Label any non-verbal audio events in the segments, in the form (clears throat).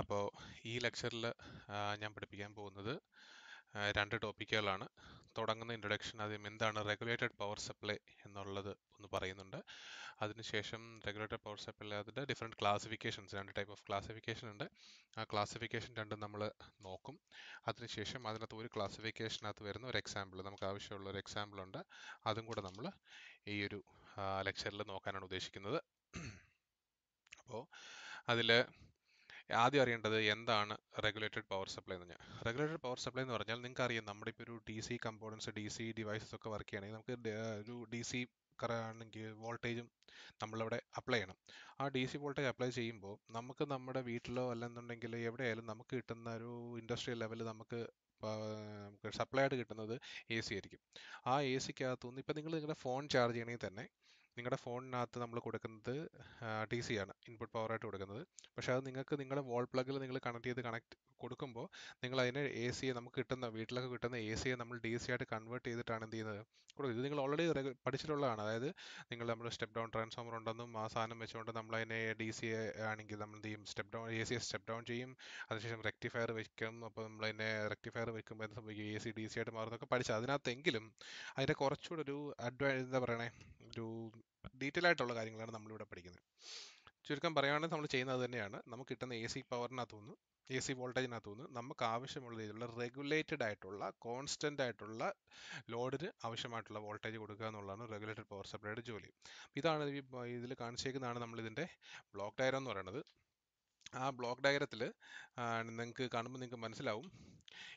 അപ്പോൾ ഈ ലെക്ചറിൽ ഞാൻ പഠിപ്പിക്കാൻ പോകുന്നത് രണ്ട് ടോപ്പിക്കുകളാണ് തുടങ്ങുന്ന ഇൻട്രൊഡക്ഷൻ ആദ്യം എന്താണ് റെഗുലേറ്റഡ് പവർ സപ്ലൈ എന്നുള്ളത് ഒന്ന് പറയുന്നുണ്ട് അതിനുശേഷം റെഗുലേറ്റഡ് പവർ സപ്ലൈ അതിൻ്റെ ഡിഫറെൻറ്റ് ക്ലാസിഫിക്കേഷൻസ് രണ്ട് ടൈപ്പ് ഓഫ് ക്ലാസിഫിക്കേഷൻ ഉണ്ട് ആ ക്ലാസിഫിക്കേഷൻ രണ്ടും നമ്മൾ നോക്കും അതിനുശേഷം അതിനകത്ത് ഒരു ക്ലാസിഫിക്കേഷനകത്ത് വരുന്ന ഒരു എക്സാമ്പിൾ നമുക്ക് ആവശ്യമുള്ള ഒരു എക്സാമ്പിൾ ഉണ്ട് അതും കൂടെ നമ്മൾ ഈ ഒരു ലെക്ചറിൽ നോക്കാനാണ് ഉദ്ദേശിക്കുന്നത് അപ്പോൾ അതിൽ ആദ്യം അറിയേണ്ടത് എന്താണ് റെഗുലേറ്റഡ് പവർ സപ്ലൈ എന്ന് പറഞ്ഞാൽ റെഗുലേറ്റഡ് പവർ സപ്ലൈ എന്ന് പറഞ്ഞാൽ നിങ്ങൾക്ക് അറിയാം നമ്മുടെ ഇപ്പോൾ ഒരു D C components D C devices ഒക്കെ വർക്ക് ചെയ്യണമെങ്കിൽ നമുക്ക് ഒരു ഡി സി ആണെങ്കിൽ വോൾട്ടേജും നമ്മളിവിടെ അപ്ലൈ ചെയ്യണം ആ ഡി സി വോൾട്ടേജ് അപ്ലൈ ചെയ്യുമ്പോൾ നമുക്ക് നമ്മുടെ വീട്ടിലോ അല്ലെന്നുണ്ടെങ്കിൽ എവിടെയായാലും നമുക്ക് കിട്ടുന്ന ഒരു ഇൻഡസ്ട്രിയൽ ലെവലിൽ നമുക്ക് നമുക്ക് സപ്ലൈ ആയിട്ട് കിട്ടുന്നത് എ സി ആയിരിക്കും ആ എ സിക്കകത്തുനിന്ന് ഇപ്പം നിങ്ങൾ നിങ്ങളുടെ ഫോൺ ചാർജ് ചെയ്യണമെങ്കിൽ തന്നെ നിങ്ങളുടെ ഫോണിനകത്ത് നമ്മൾ കൊടുക്കുന്നത് ടി സി ആണ് ഇൻപുട്ട് പവറായിട്ട് കൊടുക്കുന്നത് പക്ഷെ അത് നിങ്ങൾക്ക് നിങ്ങളുടെ വോൾ പ്ലഗിൽ നിങ്ങൾ കണക്ട് ചെയ്ത് കണക്ട് കൊടുക്കുമ്പോൾ നിങ്ങൾ അതിനെ എ സിയെ നമുക്ക് കിട്ടുന്ന വീട്ടിലൊക്കെ കിട്ടുന്ന എ സിയെ നമ്മൾ ഡി സി ആയിട്ട് കൺവേർട്ട് ചെയ്തിട്ടാണ് എന്ത് ചെയ്യുന്നത് കൊടുക്കുന്നത് ഇത് നിങ്ങൾ ഓൾറെഡി പഠിച്ചിട്ടുള്ളതാണ് അതായത് നിങ്ങൾ നമ്മൾ സ്റ്റെപ്പ് ഡൗൺ ട്രാൻസ്ഫോമർ ഉണ്ടെന്നും ആ സാധനം വെച്ചുകൊണ്ട് നമ്മൾ അതിനെ ഡി സി ആണെങ്കിൽ നമ്മൾ എന്ത് ചെയ്യും സ്റ്റെപ്പ് ഡൗൺ എ സിയെ സ്റ്റെപ്പ് ഡൗൺ ചെയ്യും അതിനുശേഷം റെക്ടിഫയർ വെക്കും അപ്പോൾ നമ്മൾ അതിനെ റെക്ടിഫയർ വെക്കുമ്പോൾ എന്താ സംഭവിക്കും എ സി ഡി സി ആയിട്ട് മാറുന്നൊക്കെ പഠിച്ചത് അതിനകത്തെങ്കിലും അതിൻ്റെ കുറച്ചുകൂടെ ഒരു അഡ്വാൻസ് എന്താ പറയണേ ഒരു ഡീറ്റെയിൽ ആയിട്ടുള്ള കാര്യങ്ങളാണ് നമ്മളിവിടെ പഠിക്കുന്നത് ചുരുക്കം പറയുകയാണെങ്കിൽ നമ്മൾ ചെയ്യുന്നത് തന്നെയാണ് നമുക്ക് കിട്ടുന്ന എ സി പവറിനകത്തുനിന്ന് എ സി നിന്ന് നമുക്ക് ആവശ്യമുള്ള രീതിയിലുള്ള റെഗുലേറ്റഡ് ആയിട്ടുള്ള കോൺസ്റ്റൻ്റ് ആയിട്ടുള്ള ലോഡിന് ആവശ്യമായിട്ടുള്ള വോൾട്ടേജ് കൊടുക്കുക എന്നുള്ളതാണ് റെഗുലേറ്റഡ് പവർ സപ്ലൈയുടെ ജോലി ഇതാണ് ഈ ഇതിൽ കാണിച്ചേക്കുന്നതാണ് നമ്മളിതിൻ്റെ ബ്ലോക്ക് ഡയഗ്രം എന്ന് പറയുന്നത് ആ ബ്ലോക്ക് ഡയഗ്രത്തിൽ നിങ്ങൾക്ക് കാണുമ്പോൾ നിങ്ങൾക്ക് മനസ്സിലാവും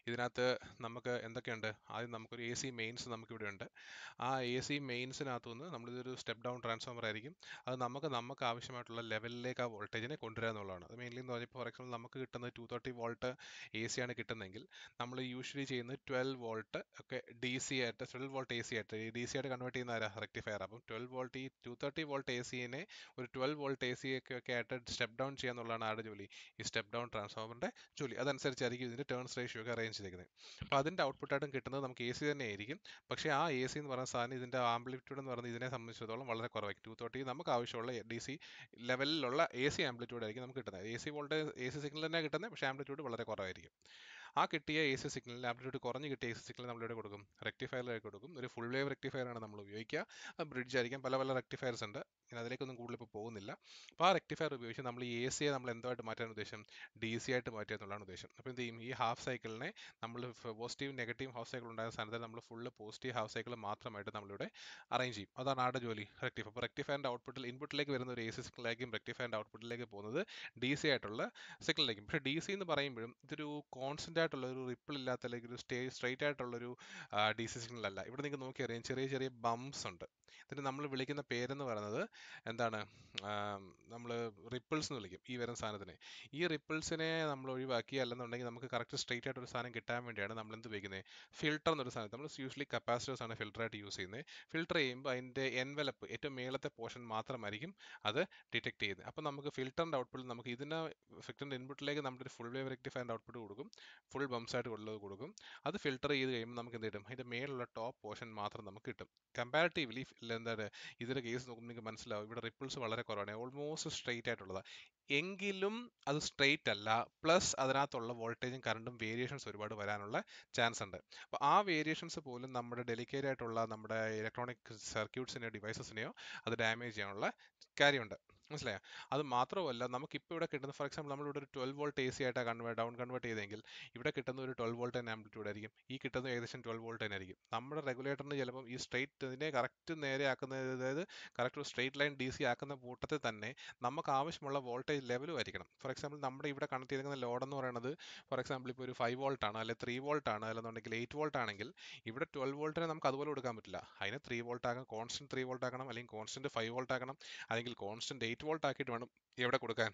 ഇതിനകത്ത് നമുക്ക് എന്തൊക്കെയുണ്ട് ആദ്യം നമുക്കൊരു എ സി മെയിൻസ് നമുക്കിവിടെ ഉണ്ട് ആ എ സി മെയിൻസിനകത്തുനിന്ന് നമ്മളിതൊരു സ്റ്റെപ്പ് ഡൗൺ ട്രാൻസ്ഫോമർ ആയിരിക്കും അത് നമുക്ക് നമുക്ക് ആവശ്യമായിട്ടുള്ള ലെവലിലേക്ക് ആ വോൾട്ടേജിനെ കൊണ്ടുവരിക എന്നുള്ളതാണ് അത് മെയിൻലി എന്ന് പറഞ്ഞാൽ ഫോർ എക്സാമ്പിൾ നമുക്ക് കിട്ടുന്നത് two thirty volt A C ആണ് കിട്ടുന്നതെങ്കിൽ നമ്മൾ യൂഷ്വലി ചെയ്യുന്നത് ട്വൽവ് വോൾട്ട് ഒക്കെ ഡി സി ആയിട്ട് ട്വൽവ് വോൾട്ട് എ സി ആയിട്ട് ഡി സി ആയിട്ട് കൺവേർട്ട് ചെയ്യുന്ന ആരാ റെക്ടിഫയർ അപ്പം ട്വൽവ് വോൾട്ട് ഈ ടു തേർട്ടി വോൾട്ട് എ സിനെ ഒരു ട്വൽവ് വോൾട്ട് എ സി ഒക്കെ ഒക്കെ ആയിട്ട് സ്റ്റെപ്പ് ഡൗൺ ചെയ്യുക എന്നുള്ളതാണ് ആരുടെ ജോലി ഈ സ്റ്റെപ്പ് ഡൗൺ ട്രാൻസ്ഫോമറിൻ്റെ ജോലി അതനുസരിച്ചായിരിക്കും ഇതിൻ്റെ ടേൺസ് റേഷ്യോ ഒക്കെ അറേഞ്ച് ചെയ്തേക്കുന്നത് അപ്പോൾ അതിൻ്റെ ഔട്ട്പുട്ടായിട്ടും കിട്ടുന്നത് നമുക്ക് എ സി തന്നെ ആയിരിക്കും പക്ഷേ ആ എ സി എന്ന് പറയുന്ന സാധനം ഇതിൻ്റെ ആംപ്ലിറ്റ്യൂഡ് എന്ന് പറയുന്നത് ഇതിനെ സംബന്ധിച്ചിടത്തോളം വളരെ കുറവായിരിക്കും ടു തേർട്ടി നമുക്ക് ആവശ്യമുള്ള ഡി സി ലെവലിലുള്ള എ സി ആംപ്ലിറ്റ്യൂഡ് ആയിരിക്കും നമുക്ക് കിട്ടുന്നത് A C voltage A C signal തന്നെ കിട്ടുന്നത് പക്ഷേ ആംപ്ലിറ്റ്യൂഡ് വളരെ കുറവായിരിക്കും ആ കിട്ടിയ എ സി സിഗ്നലിൽ ആംപ്ലിറ്റ്യൂഡ് കുറഞ്ഞ് കിട്ടിയ എ സി സിഗ്നൽ നമ്മളിവിടെ കൊടുക്കും റെക്ടിഫയറിലേക്ക് കൊടുക്കും ഒരു ഫുൾ വേവ് റെക്ടിഫയറാണ് നമ്മൾ ഉപയോഗിക്കുക ബ്രിഡ്ജ് ആയിരിക്കും പല പല റെക്ടിഫയർസ് ഉണ്ട് ഞാൻ അതിലേക്കൊന്നും കൂടുതൽ ഇപ്പോൾ പോകുന്നില്ല അപ്പോൾ ആ റെക്ടിഫയർ ഉപയോഗിച്ച് നമ്മൾ ഈ എ സി നമ്മൾ എന്തുമായിട്ട് മാറ്റാൻ ഉദ്ദേശം ഡി സി ആയിട്ട് മാറ്റുക എന്നുള്ളതാണ് ഉദ്ദേശം അപ്പോൾ എന്ത് ചെയ്യും ഈ ഹാഫ് സൈക്കിളിനെ നമ്മൾ പോസിറ്റീവ് നെഗറ്റീവ് ഹാഫ് സൈക്കിൾ ഉണ്ടായ സ്ഥാനത്ത് നമ്മൾ ഫുള്ള് പോസിറ്റീവ് ഹാഫ് സൈക്കിൾ മാത്രമായിട്ട് നമ്മളിവിടെ അറേഞ്ച് ചെയ്യും അതാണ് ആടെ ജോലി റെക്ടിഫ് അപ്പോൾ റെക്ടിഫയറിൻ്റെ ഔട്ട്പുട്ടിൽ ഇൻപുട്ടിലേക്ക് വരുന്ന ഒരു എ സി സിഗ്നലായിരിക്കും റെക്ടിഫയറിൻ്റെ ഔട്ട്പുട്ടിലേക്ക് പോകുന്നത് ഡി സി ആയിട്ടുള്ള സിഗ്നലായിരിക്കും പക്ഷേ ഡി സി എന്ന് പറയുമ്പോഴും ഇതൊരു കോൺസ്റ്റൻ്റ് ആയിട്ടുള്ള ഒരു റിപ്പിൾ ഇല്ലാത്ത അല്ലെങ്കിൽ ഒരു സ്റ്റേ സ്ട്രൈറ്റ് ആയിട്ടുള്ളൊരു ഡി സി സിഗ്നൽ അല്ല ഇവിടെ നിങ്ങൾക്ക് നോക്കിയറിയാം ചെറിയ ചെറിയ ബംസ് ഉണ്ട് ഇതിന് നമ്മൾ വിളിക്കുന്ന പേരെന്ന് പറയുന്നത് എന്താണ് നമ്മൾ റിപ്പിൾസ് എന്ന് വിളിക്കും ഈ വരുന്ന സാധനത്തിനെ ഈ റിപ്പിൾസിനെ നമ്മൾ ഒഴിവാക്കി അല്ലെന്നുണ്ടെങ്കിൽ നമുക്ക് കറക്റ്റ് സ്ട്രേറ്റ് ആയിട്ട് ഒരു സാധനം കിട്ടാൻ വേണ്ടിയാണ് നമ്മൾ എന്ത് ഉപയോഗിക്കുന്നത് ഫിൽട്ടർ എന്നൊരു സാധനം നമ്മൾ യൂഷ്വലി കപ്പാസിറ്റേഴ്സ് ആണ് ഫിൽട്ടറായിട്ട് യൂസ് ചെയ്യുന്നത് ഫിൽട്ടർ ചെയ്യുമ്പോൾ അതിൻ്റെ എൻവലപ്പ് ഏറ്റവും മേളത്തെ പോർഷൻ മാത്രമായിരിക്കും അത് ഡിറ്റക്ട് ചെയ്യുന്നത് അപ്പോൾ നമുക്ക് ഫിൽറ്ററിൻ്റെ ഔട്ട്പുട്ടിൽ നമുക്ക് ഇതിൻ്റെ ഫിൽറ്ററിൻ്റെ ഇൻപുട്ടിലേക്ക് നമ്മുടെ ഒരു ഫുൾ വേവ് റെക്ടിഫയറിൻ്റെ ഔട്ട്പുട്ട് കൊടുക്കും ഫുൾ ബംസ് ആയിട്ട് ഉള്ളത് കൊടുക്കും അത് ഫിൽട്ടർ ചെയ്ത് കഴിയുമ്പോൾ നമുക്ക് എന്ത് കിട്ടും അതിൻ്റെ മേലുള്ള ടോപ്പ് പോർഷൻ മാത്രം നമുക്ക് കിട്ടും കമ്പാരിറ്റീവ്ലി എന്താ എന്താണ് ഇതിൻ്റെ കേസ് നോക്കുമ്പോൾ നിങ്ങൾക്ക് മനസ്സിലാവും ഇവിടെ റിപ്പിൾസ് വളരെ കുറവാണ് ഓൾമോസ്റ്റ് സ്ട്രെയിറ്റ് ആയിട്ടുള്ളതാണ് എങ്കിലും അത് സ്ട്രെയിറ്റ് അല്ല പ്ലസ് അതിനകത്തുള്ള വോൾട്ടേജും കറണ്ടും വേരിയേഷൻസ് ഒരുപാട് വരാനുള്ള ചാൻസ് ഉണ്ട് അപ്പോൾ ആ വേരിയേഷൻസ് പോലും നമ്മുടെ ഡെലിക്കേറ്റ് ആയിട്ടുള്ള നമ്മുടെ ഇലക്ട്രോണിക് സർക്യൂട്ട്സിനെയോ ഡിവൈസസിനെയോ അത് ഡാമേജ് ചെയ്യാനുള്ള കാര്യമുണ്ട് മനസ്സിലായോ അത് മാത്രമല്ല നമുക്ക് ഇപ്പോൾ ഇവിടെ കിട്ടുന്ന ഫോർ എക്സാമ്പിൾ നമ്മളിവിടെ ഒരു ട്വൽവ് വോൾട്ട് എ സി ആയിട്ടാണ് ഡൗൺ കൺവേർട്ട് ചെയ്തെങ്കിൽ ഇവിടെ കിട്ടുന്ന ഒരു ട്വൽവ് വോൾട്ട് തന്നെ ആംപ്ലിറ്റ്യൂഡ് ആയിരിക്കും ഈ കിട്ടുന്ന ഏകദേശം ട്വൽവ് വോൾട്ട് തന്നെ ആയിരിക്കും നമ്മുടെ റെഗുലേറ്ററിന് ചിലപ്പം ഈ സ്ട്രേറ്റ് ഇതിനെ കറക്റ്റ് നേരെ ആക്കുന്ന അതായത് correct straight line D C ആക്കുന്ന കൂട്ടത്തിൽ തന്നെ നമുക്ക് ആവശ്യമുള്ള വോൾട്ടേജ് ലെവലും ആയിരിക്കണം ഫോർ എക്സാമ്പിൾ നമ്മുടെ ഇവിടെ കണക്ട് ചെയ്തിരിക്കുന്ന ലോഡ് എന്ന് പറയുന്നത് ഫോർ എക്സാമ്പിൾ ഇപ്പോൾ ഒരു ഫൈവ് വോൾട്ട് ആണ് അല്ലെങ്കിൽ ത്രീ വോൾട്ട് ആണ് അല്ലെന്നുണ്ടെങ്കിൽ എയ്റ്റ് വോൾട്ട് ആണെങ്കിൽ ഇവിടെ ട്വൽവ് വോൾട്ടിനെ നമുക്ക് അതുപോലെ കൊടുക്കാൻ പറ്റില്ല അതിന് ത്രീ വോൾട്ട് ആക്കണം കോൺസ്റ്റന്റ് ത്രീ വോൾട്ട് ആക്കണം അല്ലെങ്കിൽ കോൺസ്റ്റന്റ് ഫൈവ് വോൾട്ട് ആക്കണം അല്ലെങ്കിൽ കോൺസ്റ്റന്റ് എയ്റ്റ് എയ്റ്റ് വോൾട്ട് ആക്കിയിട്ട് വേണം എവിടെ കൊടുക്കാൻ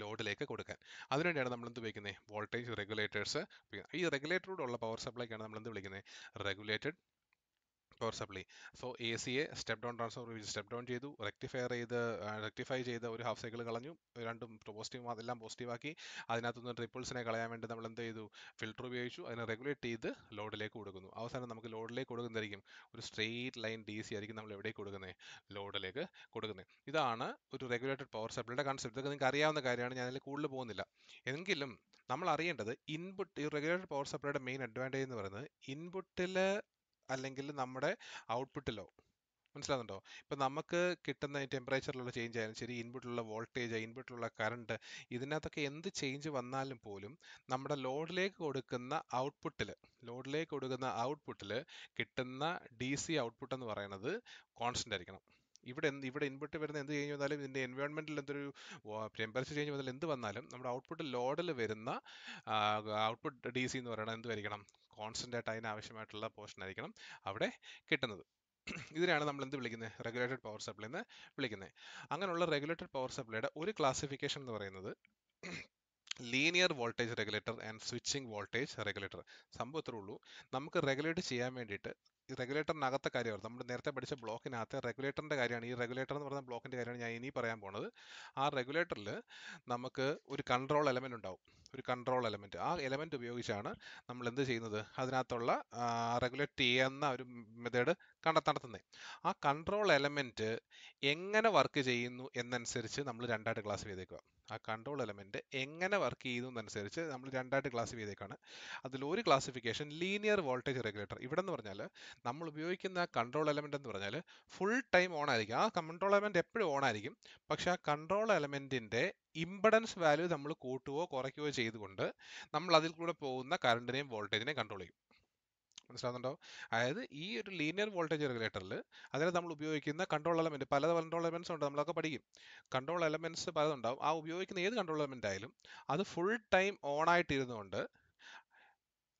ലോഡിലേക്ക് കൊടുക്കാൻ അതിനുവേണ്ടിയാണ് നമ്മൾ എന്ത് ഉപയോഗിക്കുന്നത് വോൾട്ടേജ് റെഗുലേറ്റേഴ്സ് ഈ റെഗുലേറ്ററോടുള്ള പവർ സപ്ലൈക്കാണ് നമ്മൾ എന്ത് വിളിക്കുന്നത് regulated power supply so A സിയെ step down transformer step down ചെയ്തു റെക്ടിഫയർ ചെയ്ത് റെക്ടിഫൈ ചെയ്ത ഒരു ഹാഫ് സൈക്കിൾ കളഞ്ഞു രണ്ടും പോസിറ്റീവ് എല്ലാം പോസിറ്റീവാക്കി അതിനകത്തുനിന്ന് ട്രിപ്പിൾസിനെ കളയാൻ വേണ്ടി നമ്മൾ എന്ത് ചെയ്തു ഫിൽട്ടർ ഉപയോഗിച്ചു അതിനെ റെഗുലേറ്റ് ചെയ്ത് ലോഡിലേക്ക് കൊടുക്കുന്നു അവസാനം നമുക്ക് ലോഡിലേക്ക് കൊടുക്കുന്നതായിരിക്കും ഒരു സ്ട്രെയിറ്റ് ലൈൻ ഡി സി ആയിരിക്കും നമ്മൾ എവിടെ കൊടുക്കുന്നത് ലോഡിലേക്ക് കൊടുക്കുന്നത് ഇതാണ് ഒരു റെഗുലേറ്റഡ് പവർ സപ്ലൈയുടെ കൺസെപ്റ്റ് ഇതൊക്കെ നിങ്ങൾക്ക് അറിയാവുന്ന കാര്യമാണ് ഞാൻ അതിൽ കൂടുതൽ പോകുന്നില്ല എങ്കിലും നമ്മൾ അറിയേണ്ടത് ഇൻപുട്ട് ഈ റെഗുലേറ്റഡ് പവർ സപ്ലൈയുടെ മെയിൻ അഡ്വാൻറ്റേജ് എന്ന് പറയുന്നത് ഇൻപുട്ടിൽ അല്ലെങ്കിൽ നമ്മുടെ ഔട്ട്പുട്ടിലോ മനസ്സിലാകുന്നുണ്ടോ ഇപ്പം നമുക്ക് കിട്ടുന്ന ടെമ്പറേച്ചറിലുള്ള ചേഞ്ച് ആയാലും ശരി ഇൻപുട്ടിലുള്ള വോൾട്ടേജ് ഇൻപുട്ടിലുള്ള കറണ്ട് ഇതിനകത്തൊക്കെ എന്ത് ചേഞ്ച് വന്നാലും പോലും നമ്മുടെ ലോഡിലേക്ക് കൊടുക്കുന്ന ഔട്ട്പുട്ടിൽ ലോഡിലേക്ക് കൊടുക്കുന്ന ഔട്ട്പുട്ടിൽ കിട്ടുന്ന ഡി സി ഔട്ട്പുട്ട് എന്ന് പറയുന്നത് കോൺസ്റ്റൻ്റ് ആയിരിക്കണം ഇവിടെ എന്ത് ഇവിടെ ഇൻപുട്ട് വരുന്ന എന്ത് ചേഞ്ച് വന്നാലും ഇതിൻ്റെ എൻവയോൺമെൻറ്റിൽ എന്തൊരു ടെമ്പറേച്ചർ ചേഞ്ച് വന്നാലും എന്ത് വന്നാലും നമ്മുടെ ഔട്ട്പുട്ട് ലോഡിൽ വരുന്ന ഔട്ട്പുട്ട് ഡി സി എന്ന് പറയുന്നത് എന്തുമായിരിക്കണം കോൺസ്റ്റൻ്റ് ആയിട്ട് അതിന് ആവശ്യമായിട്ടുള്ള പോർഷൻ ആയിരിക്കണം അവിടെ കിട്ടുന്നത് ഇതിനെയാണ് നമ്മൾ എന്ത് വിളിക്കുന്നത് റെഗുലേറ്റഡ് പവർ സപ്ലൈ എന്ന് വിളിക്കുന്നത് അങ്ങനെയുള്ള റെഗുലേറ്റഡ് പവർ സപ്ലൈയുടെ ഒരു ക്ലാസിഫിക്കേഷൻ എന്ന് പറയുന്നത് linear voltage regulator and switching voltage regulator സംഭവത്തിലുള്ളൂ ഉള്ളൂ നമുക്ക് റെഗുലേറ്റ് ചെയ്യാൻ വേണ്ടിയിട്ട് ഈ റെഗുലേറ്ററിനകത്തെ കാര്യമായിരുന്നു നമ്മൾ നേരത്തെ പഠിച്ച ബ്ലോക്കിനകത്ത് റെഗുലേറ്ററിൻ്റെ കാര്യമാണ് ഈ റെഗുലേറ്റർ എന്ന് പറയുന്ന ബ്ലോക്കിൻ്റെ കാര്യമാണ് ഞാൻ ഇനി പറയാൻ പോണത് ആ റെഗുലേറ്ററിൽ നമുക്ക് ഒരു കൺട്രോൾ എലമെൻ്റ് ഉണ്ടാവും ഒരു കൺട്രോൾ എലമെൻറ്റ് ആ എലമെൻറ്റ് ഉപയോഗിച്ചാണ് നമ്മൾ എന്ത് ചെയ്യുന്നത് അതിനകത്തുള്ള റെഗുലേറ്റ് ചെയ്യുന്ന ഒരു മെത്തേഡ് കണ്ട നടത്തുന്നത് ആ കൺട്രോൾ എലമെൻറ്റ് എങ്ങനെ വർക്ക് ചെയ്യുന്നു എന്നനുസരിച്ച് നമ്മൾ രണ്ടായിട്ട് ക്ലാസ് ചെയ്തേക്കുക ആ കൺട്രോൾ എലമെൻറ്റ് എങ്ങനെ വർക്ക് ചെയ്യുന്നു എന്നനുസരിച്ച് നമ്മൾ രണ്ടായിട്ട് ക്ലാസിഫൈ ചെയ്തേക്കാണ് അതിൽ ഒരു ക്ലാസിഫിക്കേഷൻ ലീനിയർ വോൾട്ടേജ് റെഗുലേറ്റർ ഇവിടെ എന്ന് പറഞ്ഞാൽ നമ്മൾ ഉപയോഗിക്കുന്ന ആ കൺട്രോൾ എലമെൻറ്റ് എന്ന് പറഞ്ഞാൽ ഫുൾ ടൈം ഓൺ ആയിരിക്കും ആ കൺട്രോൾ എലമെൻറ്റ് എപ്പോഴും ഓൺ ആയിരിക്കും പക്ഷേ ആ കൺട്രോൾ എലമെൻറ്റിൻ്റെ ഇമ്പഡൻസ് വാല്യൂ നമ്മൾ കൂട്ടുകയോ കുറയ്ക്കുകയോ ചെയ്തുകൊണ്ട് നമ്മൾ അതിൽ കൂടെ പോകുന്ന കറണ്ടിനെയും വോൾട്ടേജിനെയും കൺട്രോൾ ചെയ്യും മനസ്സിലാവുന്നുണ്ടോ അതായത് ഈ ഒരു ലീനിയർ വോൾട്ടേജ് റെഗുലേറ്ററിൽ അതിൽ നമ്മൾ ഉപയോഗിക്കുന്ന കൺട്രോൾ എലമെന്റ് പല കൺട്രോൾ എലമെന്റ്സ് ഉണ്ട് നമ്മളൊക്കെ പഠിക്കും കൺട്രോൾ എലമെന്റ്സ് പലതുണ്ടാവും ആ ഉപയോഗിക്കുന്ന ഏത് കൺട്രോൾ എലമെന്റ് ആയാലും അത് ഫുൾ ടൈം ഓൺ ആയിട്ടിരുന്നുകൊണ്ട്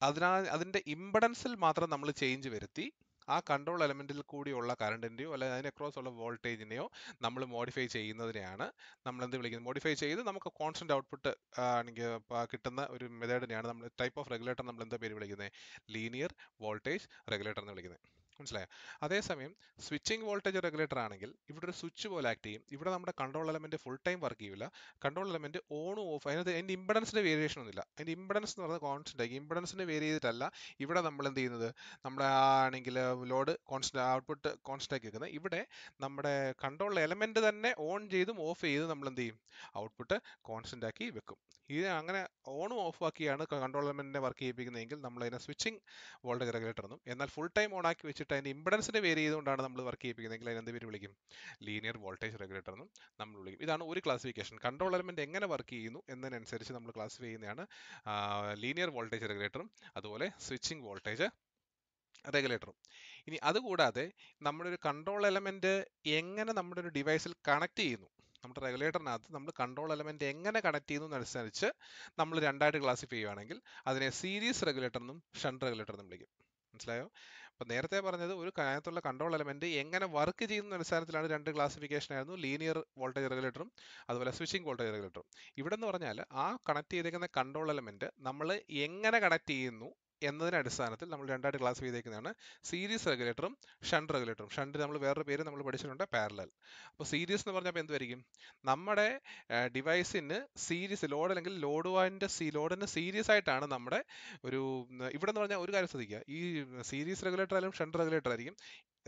അതിനാ അതിൻ്റെ ഇമ്പഡൻസിൽ മാത്രം നമ്മൾ ചേഞ്ച് വരുത്തി ആ കൺട്രോൾ എലമെൻറ്റിൽ കൂടിയുള്ള കറണ്ടിൻ്റെയോ അല്ലെങ്കിൽ അതിന് അക്രോസ് ഉള്ള വോൾട്ടേജിനെയോ നമ്മൾ മോഡിഫൈ ചെയ്യുന്നതിനെയാണ് നമ്മൾ എന്ത് വിളിക്കുന്നത് മോഡിഫൈ ചെയ്ത് നമുക്ക് കോൺസ്റ്റന്റ് ഔട്ട്പുട്ട് ആണെങ്കിൽ കിട്ടുന്ന ഒരു മെത്തേഡിനെയാണ് നമ്മൾ ടൈപ്പ് ഓഫ് റെഗുലേറ്റർ നമ്മൾ എന്താ പേര് വിളിക്കുന്നത് ലീനിയർ വോൾട്ടേജ് റെഗുലേറ്റർ എന്ന് വിളിക്കുന്നത് മനസ്സിലായോ അതേസമയം സ്വിച്ചിങ് വോൾട്ടേജ് റെഗുലേറ്റർ ആണെങ്കിൽ ഇവിടെ ഒരു സ്വിച്ച് പോലെ ആക്ട് ചെയ്യും ഇവിടെ നമ്മുടെ control element full time work ചെയ്യില്ല കൺട്രോൾ എലമെന്റ് ഓൺ ഓഫ് അതിനകത്ത് അതിൻ്റെ ഇമ്പഡൻസിന്റെ വേരിയേഷൻ ഒന്നുമില്ല അതിന്റെ ഇമ്പഡൻസ് എന്ന് പറയുന്നത് കോൺസ്റ്റന്റ് ആയി ഇമ്പഡൻസിന് വേരി ചെയ്തിട്ടല്ല ഇവിടെ നമ്മൾ എന്ത് ചെയ്യുന്നത് നമ്മുടെ ആണെങ്കിൽ ലോഡ് കോൺസ്റ്റന്റ് ഔട്ട്പുട്ട് കോൺസ്റ്റന്റ് ആക്കി വെക്കുന്നത് ഇവിടെ നമ്മുടെ കൺട്രോൾ എലമെന്റ് തന്നെ ഓൺ ചെയ്തും ഓഫ് ചെയ്തും നമ്മൾ എന്ത് ചെയ്യും ഔട്ട്പുട്ട് കോൺസ്റ്റന്റ് ആക്കി വെക്കും ഇത് അങ്ങനെ ഓണും ഓഫ് ആക്കിയാണ് കൺട്രോൾ എലമെന്റിനെ വർക്ക് ചെയ്യിപ്പിക്കുന്നതെങ്കിൽ നമ്മൾ അതിനെ സ്വിച്ചിങ് വോൾട്ടേജ് റെഗുലേറ്റർ എന്നും എന്നാൽ ഫുൾ ടൈം ഓൺ ആക്കി വെച്ചിട്ട് വെച്ചിട്ട് അതിൻ്റെ ഇമ്പഡൻസിനെ വേരി ചെയ്തുകൊണ്ടാണ് നമ്മൾ വർക്ക് ചെയ്യിപ്പിക്കുന്നതെങ്കിൽ അതിനെന്ത് പേര് വിളിക്കും ലീനിയർ വോൾട്ടേജ് റെഗുലേറ്റർ എന്നും നമ്മൾ വിളിക്കും ഇതാണ് ഒരു ക്ലാസിഫിക്കേഷൻ കൺട്രോൾ എലമെന്റ് എങ്ങനെ വർക്ക് ചെയ്യുന്നു എന്നതിനനുസരിച്ച് നമ്മൾ ക്ലാസിഫൈ ചെയ്യുന്നതാണ് ലീനിയർ വോൾട്ടേജ് റെഗുലേറ്ററും അതുപോലെ സ്വിച്ചിങ് വോൾട്ടേജ് റെഗുലേറ്ററും ഇനി അതുകൂടാതെ നമ്മുടെ ഒരു കൺട്രോൾ എലമെന്റ് എങ്ങനെ നമ്മുടെ ഒരു ഡിവൈസിൽ കണക്ട് ചെയ്യുന്നു നമ്മുടെ റെഗുലേറ്ററിനകത്ത് നമ്മൾ കൺട്രോൾ എലമെന്റ് എങ്ങനെ കണക്ട് ചെയ്യുന്നു എന്നനുസരിച്ച് നമ്മൾ രണ്ടായിട്ട് ക്ലാസിഫൈ ചെയ്യുകയാണെങ്കിൽ അതിനെ സീരീസ് റെഗുലേറ്റർ എന്നും ഷണ്ട് റെഗുലേറ്റർ എന്നും വിളിക്കും മനസ്സിലായോ അപ്പം നേരത്തെ പറഞ്ഞത് ഒരു കാര്യത്തുള്ള കൺട്രോൾ എലമെന്റ് എങ്ങനെ വർക്ക് ചെയ്യുന്ന അടിസ്ഥാനത്തിലാണ് രണ്ട് ക്ലാസിഫിക്കേഷൻ ആയിരുന്നു ലീനിയർ വോൾട്ടേജ് റെഗുലേറ്ററും അതുപോലെ സ്വിച്ചിങ് വോൾട്ടേജ് റെഗുലേറ്ററും ഇവിടെ എന്ന് പറഞ്ഞാൽ ആ കണക്ട് ചെയ്തിരിക്കുന്ന കൺട്രോൾ എലമെന്റ് നമ്മൾ എങ്ങനെ കണക്ട് ചെയ്യുന്നു എന്നതിൻ്റെ അടിസ്ഥാനത്തിൽ നമ്മൾ രണ്ടായിട്ട് ക്ലാസ് ചെയ്തേക്കുന്നതാണ് സീരീസ് റെഗുലേറ്ററും ഷണ്ട് റെഗുലേറ്ററും ഷണ്ട് നമ്മൾ വേറൊരു പേര് നമ്മൾ പഠിച്ചിട്ടുണ്ട് പാരലൽ അപ്പോൾ സീരീസ് എന്ന് പറഞ്ഞാൽ എന്തുമായിരിക്കും നമ്മുടെ ഡിവൈസിന് സീരീസ് ലോഡ് അല്ലെങ്കിൽ ലോഡ് വാൻ്റെ സീ ലോഡിന് സീരീസ് ആയിട്ടാണ് നമ്മുടെ ഒരു ഇവിടെ എന്ന് പറഞ്ഞാൽ ഒരു കാര്യം ശ്രദ്ധിക്കുക ഈ സീരീസ് റെഗുലേറ്റർ ആയാലും ഷണ്ട് റെഗുലേറ്റർ ആയിരിക്കും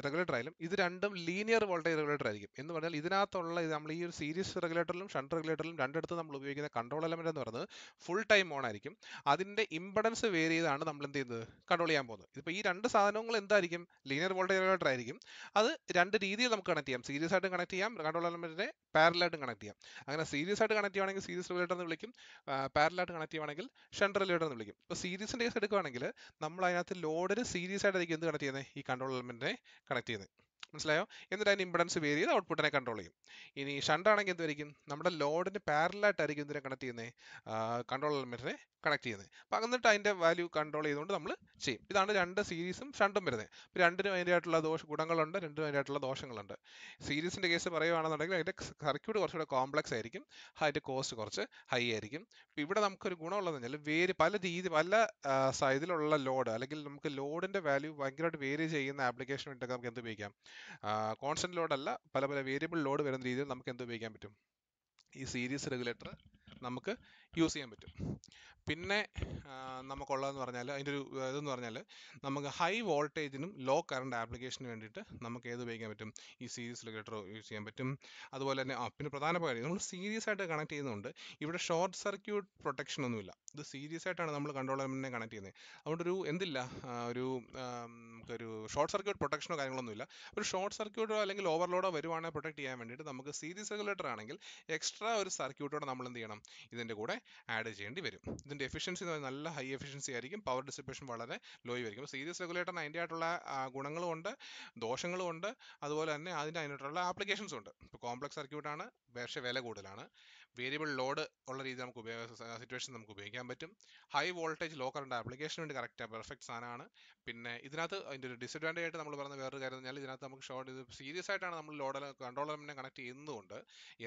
റെഗുലേറ്റർ ആയാലും ഇത് രണ്ടും ലീനിയർ വോൾട്ടേജ് റെഗുലേറ്റർ ആയിരിക്കും എന്ന് പറഞ്ഞാൽ ഇതിനകത്തുള്ള നമ്മൾ ഈ ഒരു സീരീസ് റെഗുലേറ്ററിലും ഷണ്ട് റെഗുലേറ്ററിലും രണ്ടിടത്ത് നമ്മൾ ഉപയോഗിക്കുന്ന കൺട്രോൾ എലമെന്റ് എന്ന് പറയുന്നത് ഫുൾ ടൈം ഓൺ ആയിരിക്കും അതിന്റെ ഇമ്പഡൻസ് വേരി ചെയ്താണ് നമ്മൾ എന്ത് ചെയ്യുന്നത് കൺട്രോൾ ചെയ്യാൻ പോകുന്നത് ഇപ്പോൾ ഈ രണ്ട് സാധനങ്ങൾ എന്തായിരിക്കും ലീനിയർ വോൾട്ടേജ് റെഗുലേറ്റർ ആയിരിക്കും അത് രണ്ട് രീതിയിൽ നമുക്ക് കണക്ട് ചെയ്യാം സീരീസ് ആയിട്ട് കണക്ട് ചെയ്യാം കൺട്രോൾ എലമെന്റിനെ പാരലായിട്ടും കണക്ട് ചെയ്യാം അങ്ങനെ സീരീസ് ആയിട്ട് കണക്ട് ചെയ്യുവാണെങ്കിൽ സീരീസ് റെഗുലേറ്റർ എന്ന് വിളിക്കും പാരലായിട്ട് കണക്ട് ചെയ്യുവാണെങ്കിൽ ഷണ്ട് റെഗുലേറ്റർ എന്ന് വിളിക്കും ഇപ്പോൾ സീരീസിന്റെ കേസ് എടുക്കുകയാണെങ്കിൽ നമ്മൾ അതിനകത്ത് ലോഡിന് സീരീസ് ആയിട്ടായിരിക്കും എന്ത് കണക്ട് ചെയ്യുന്നത് ഈ കൺട്രോൾ എലമെന്റിനെ കണക്ട് ചെയ്യുന്നത് മനസ്സിലായോ എന്നിട്ട് അതിന് ഇമ്പഡൻസ് വേരി ചെയ്ത് ഔട്ട്പുട്ടിനെ കൺട്രോൾ ചെയ്യും ഇനി ഷണ്ട് ആണെങ്കിൽ എന്തായിരിക്കും നമ്മുടെ ലോഡിന് പാരലായിട്ടായിരിക്കും ഇതിനെ കണക്ട് ചെയ്യുന്നത് കൺട്രോൾ എലമെൻറ്റിനെ കണക്ട് ചെയ്യുന്നത് അപ്പം എന്നിട്ട് അതിൻ്റെ വാല്യൂ കൺട്രോൾ ചെയ്തുകൊണ്ട് നമ്മൾ ചെയ്യും ഇതാണ് രണ്ട് സീരീസും ഷണ്ടും വരുന്നത് ഇപ്പം രണ്ടിനും ആയിട്ടുള്ള ദോഷ ഗുണങ്ങളുണ്ട് രണ്ടിനും ആയിട്ടുള്ള ദോഷങ്ങളുണ്ട് സീരീസിൻ്റെ കേസ് പറയുകയാണെന്നുണ്ടെങ്കിൽ അതിൻ്റെ സർക്യൂട്ട് കുറച്ചുകൂടെ കോംപ്ലക്സ് ആയിരിക്കും അതിൻ്റെ കോസ്റ്റ് കുറച്ച് ഹൈ ആയിരിക്കും ഇപ്പം ഇവിടെ നമുക്കൊരു ഗുണമുള്ളതെന്ന് വെച്ചാൽ വേര് പല രീതി പല സൈഡിലുള്ള ലോഡ് അല്ലെങ്കിൽ നമുക്ക് ലോഡിൻ്റെ വാല്യൂ ഭയങ്കരമായിട്ട് വേര് ചെയ്യുന്ന ആപ്ലിക്കേഷൻ വേണ്ടിയിട്ടൊക്കെ നമുക്ക് എന്ത് ഉപയോഗിക്കാം കോൺസ്റ്റന്റ് ലോഡല്ല പല പല വേരിയബിൾ ലോഡ് വരുന്ന രീതിയിൽ നമുക്ക് എന്ത് ഉപയോഗിക്കാൻ പറ്റും ഈ സീരീസ് റെഗുലേറ്റർ നമുക്ക് യൂസ് ചെയ്യാൻ പറ്റും പിന്നെ നമുക്കുള്ളതെന്ന് പറഞ്ഞാൽ അതിൻ്റെ ഒരു ഇതെന്ന് പറഞ്ഞാൽ നമുക്ക് ഹൈ വോൾട്ടേജിനും ലോ കറണ്ട് ആപ്ലിക്കേഷന് വേണ്ടിയിട്ട് നമുക്ക് ഏത് ഉപയോഗിക്കാൻ പറ്റും ഈ സീരീസ് റെഗുലേറ്റർ യൂസ് ചെയ്യാൻ പറ്റും അതുപോലെ തന്നെ ആ പിന്നെ പ്രധാന കാര്യം നമ്മൾ സീരീസ് ആയിട്ട് കണക്ട് ചെയ്യുന്നുണ്ട് ഇവിടെ ഷോർട്ട് സർക്യൂട്ട് പ്രൊട്ടക്ഷൻ ഒന്നുമില്ല ഇത് സീരീസ് ആയിട്ടാണ് നമ്മൾ കൺട്രോളറിനെ കണക്ട് ചെയ്യുന്നത് അതുകൊണ്ട് ഒരു എന്തില്ല ഒരു നമുക്കൊരു ഷോർട്ട് സർക്യൂട്ട് പ്രൊട്ടക്ഷനോ കാര്യങ്ങളൊന്നും ഇല്ല ഒരു ഷോർട്ട് സർക്യൂട്ടോ അല്ലെങ്കിൽ ഓവർലോഡോ വരുവാണെങ്കിൽ പ്രൊട്ടക്ട് ചെയ്യാൻ വേണ്ടിയിട്ട് നമുക്ക് സീരീസ് റെഗുലേറ്റർ ആണെങ്കിൽ എക്സ്ട്രാ ഒരു സർക്യൂട്ടോടെ നമ്മൾ എന്ത് ചെയ്യണം ഇതിൻ്റെ കൂടെ ആഡ് ചെയ്യേണ്ടി വരും ഇതിൻ്റെ എഫിഷ്യൻസി എന്ന് നല്ല ഹൈ എഫിഷ്യൻസി ആയിരിക്കും പവർ ഡിസിപ്പേഷൻ വളരെ ലോ ആയിരിക്കും അപ്പോൾ സീരീസ് റെഗുലേറ്ററിന് അതിൻ്റെ ആയിട്ടുള്ള ദോഷങ്ങളും ഉണ്ട് അതുപോലെ തന്നെ അതിൻ്റെ അതിനായിട്ടുള്ള ആപ്ലിക്കേഷൻസും ഉണ്ട് ഇപ്പോൾ കോംപ്ലക്സ് സർക്യൂട്ടാണ് പക്ഷേ വില കൂടുതലാണ് വേരിയബിൾ ലോഡ് ഉള്ള രീതി നമുക്ക് ഉപയോഗ സിറ്റുവേഷൻ നമുക്ക് ഉപയോഗിക്കാൻ പറ്റും ഹൈ വോൾട്ടേജ് ലോ കറണ്ട് ആപ്ലിക്കേഷന് വേണ്ടി കറക്റ്റ് പെർഫെക്റ്റ് സാധനമാണ് പിന്നെ ഇതിനകത്ത് അതിൻ്റെ ഒരു ഡിസഡ്വാൻറ്റേജ് ആയിട്ട് നമ്മൾ പറഞ്ഞ വേറൊരു കാര്യം എന്ന് പറഞ്ഞാൽ ഇതിനകത്ത് നമുക്ക് ഷോർട്ട് ഇത് സീരിയസ് ആയിട്ടാണ് നമ്മൾ കൺട്രോളർ തന്നെ കണക്ട് ചെയ്യുന്നതുകൊണ്ട്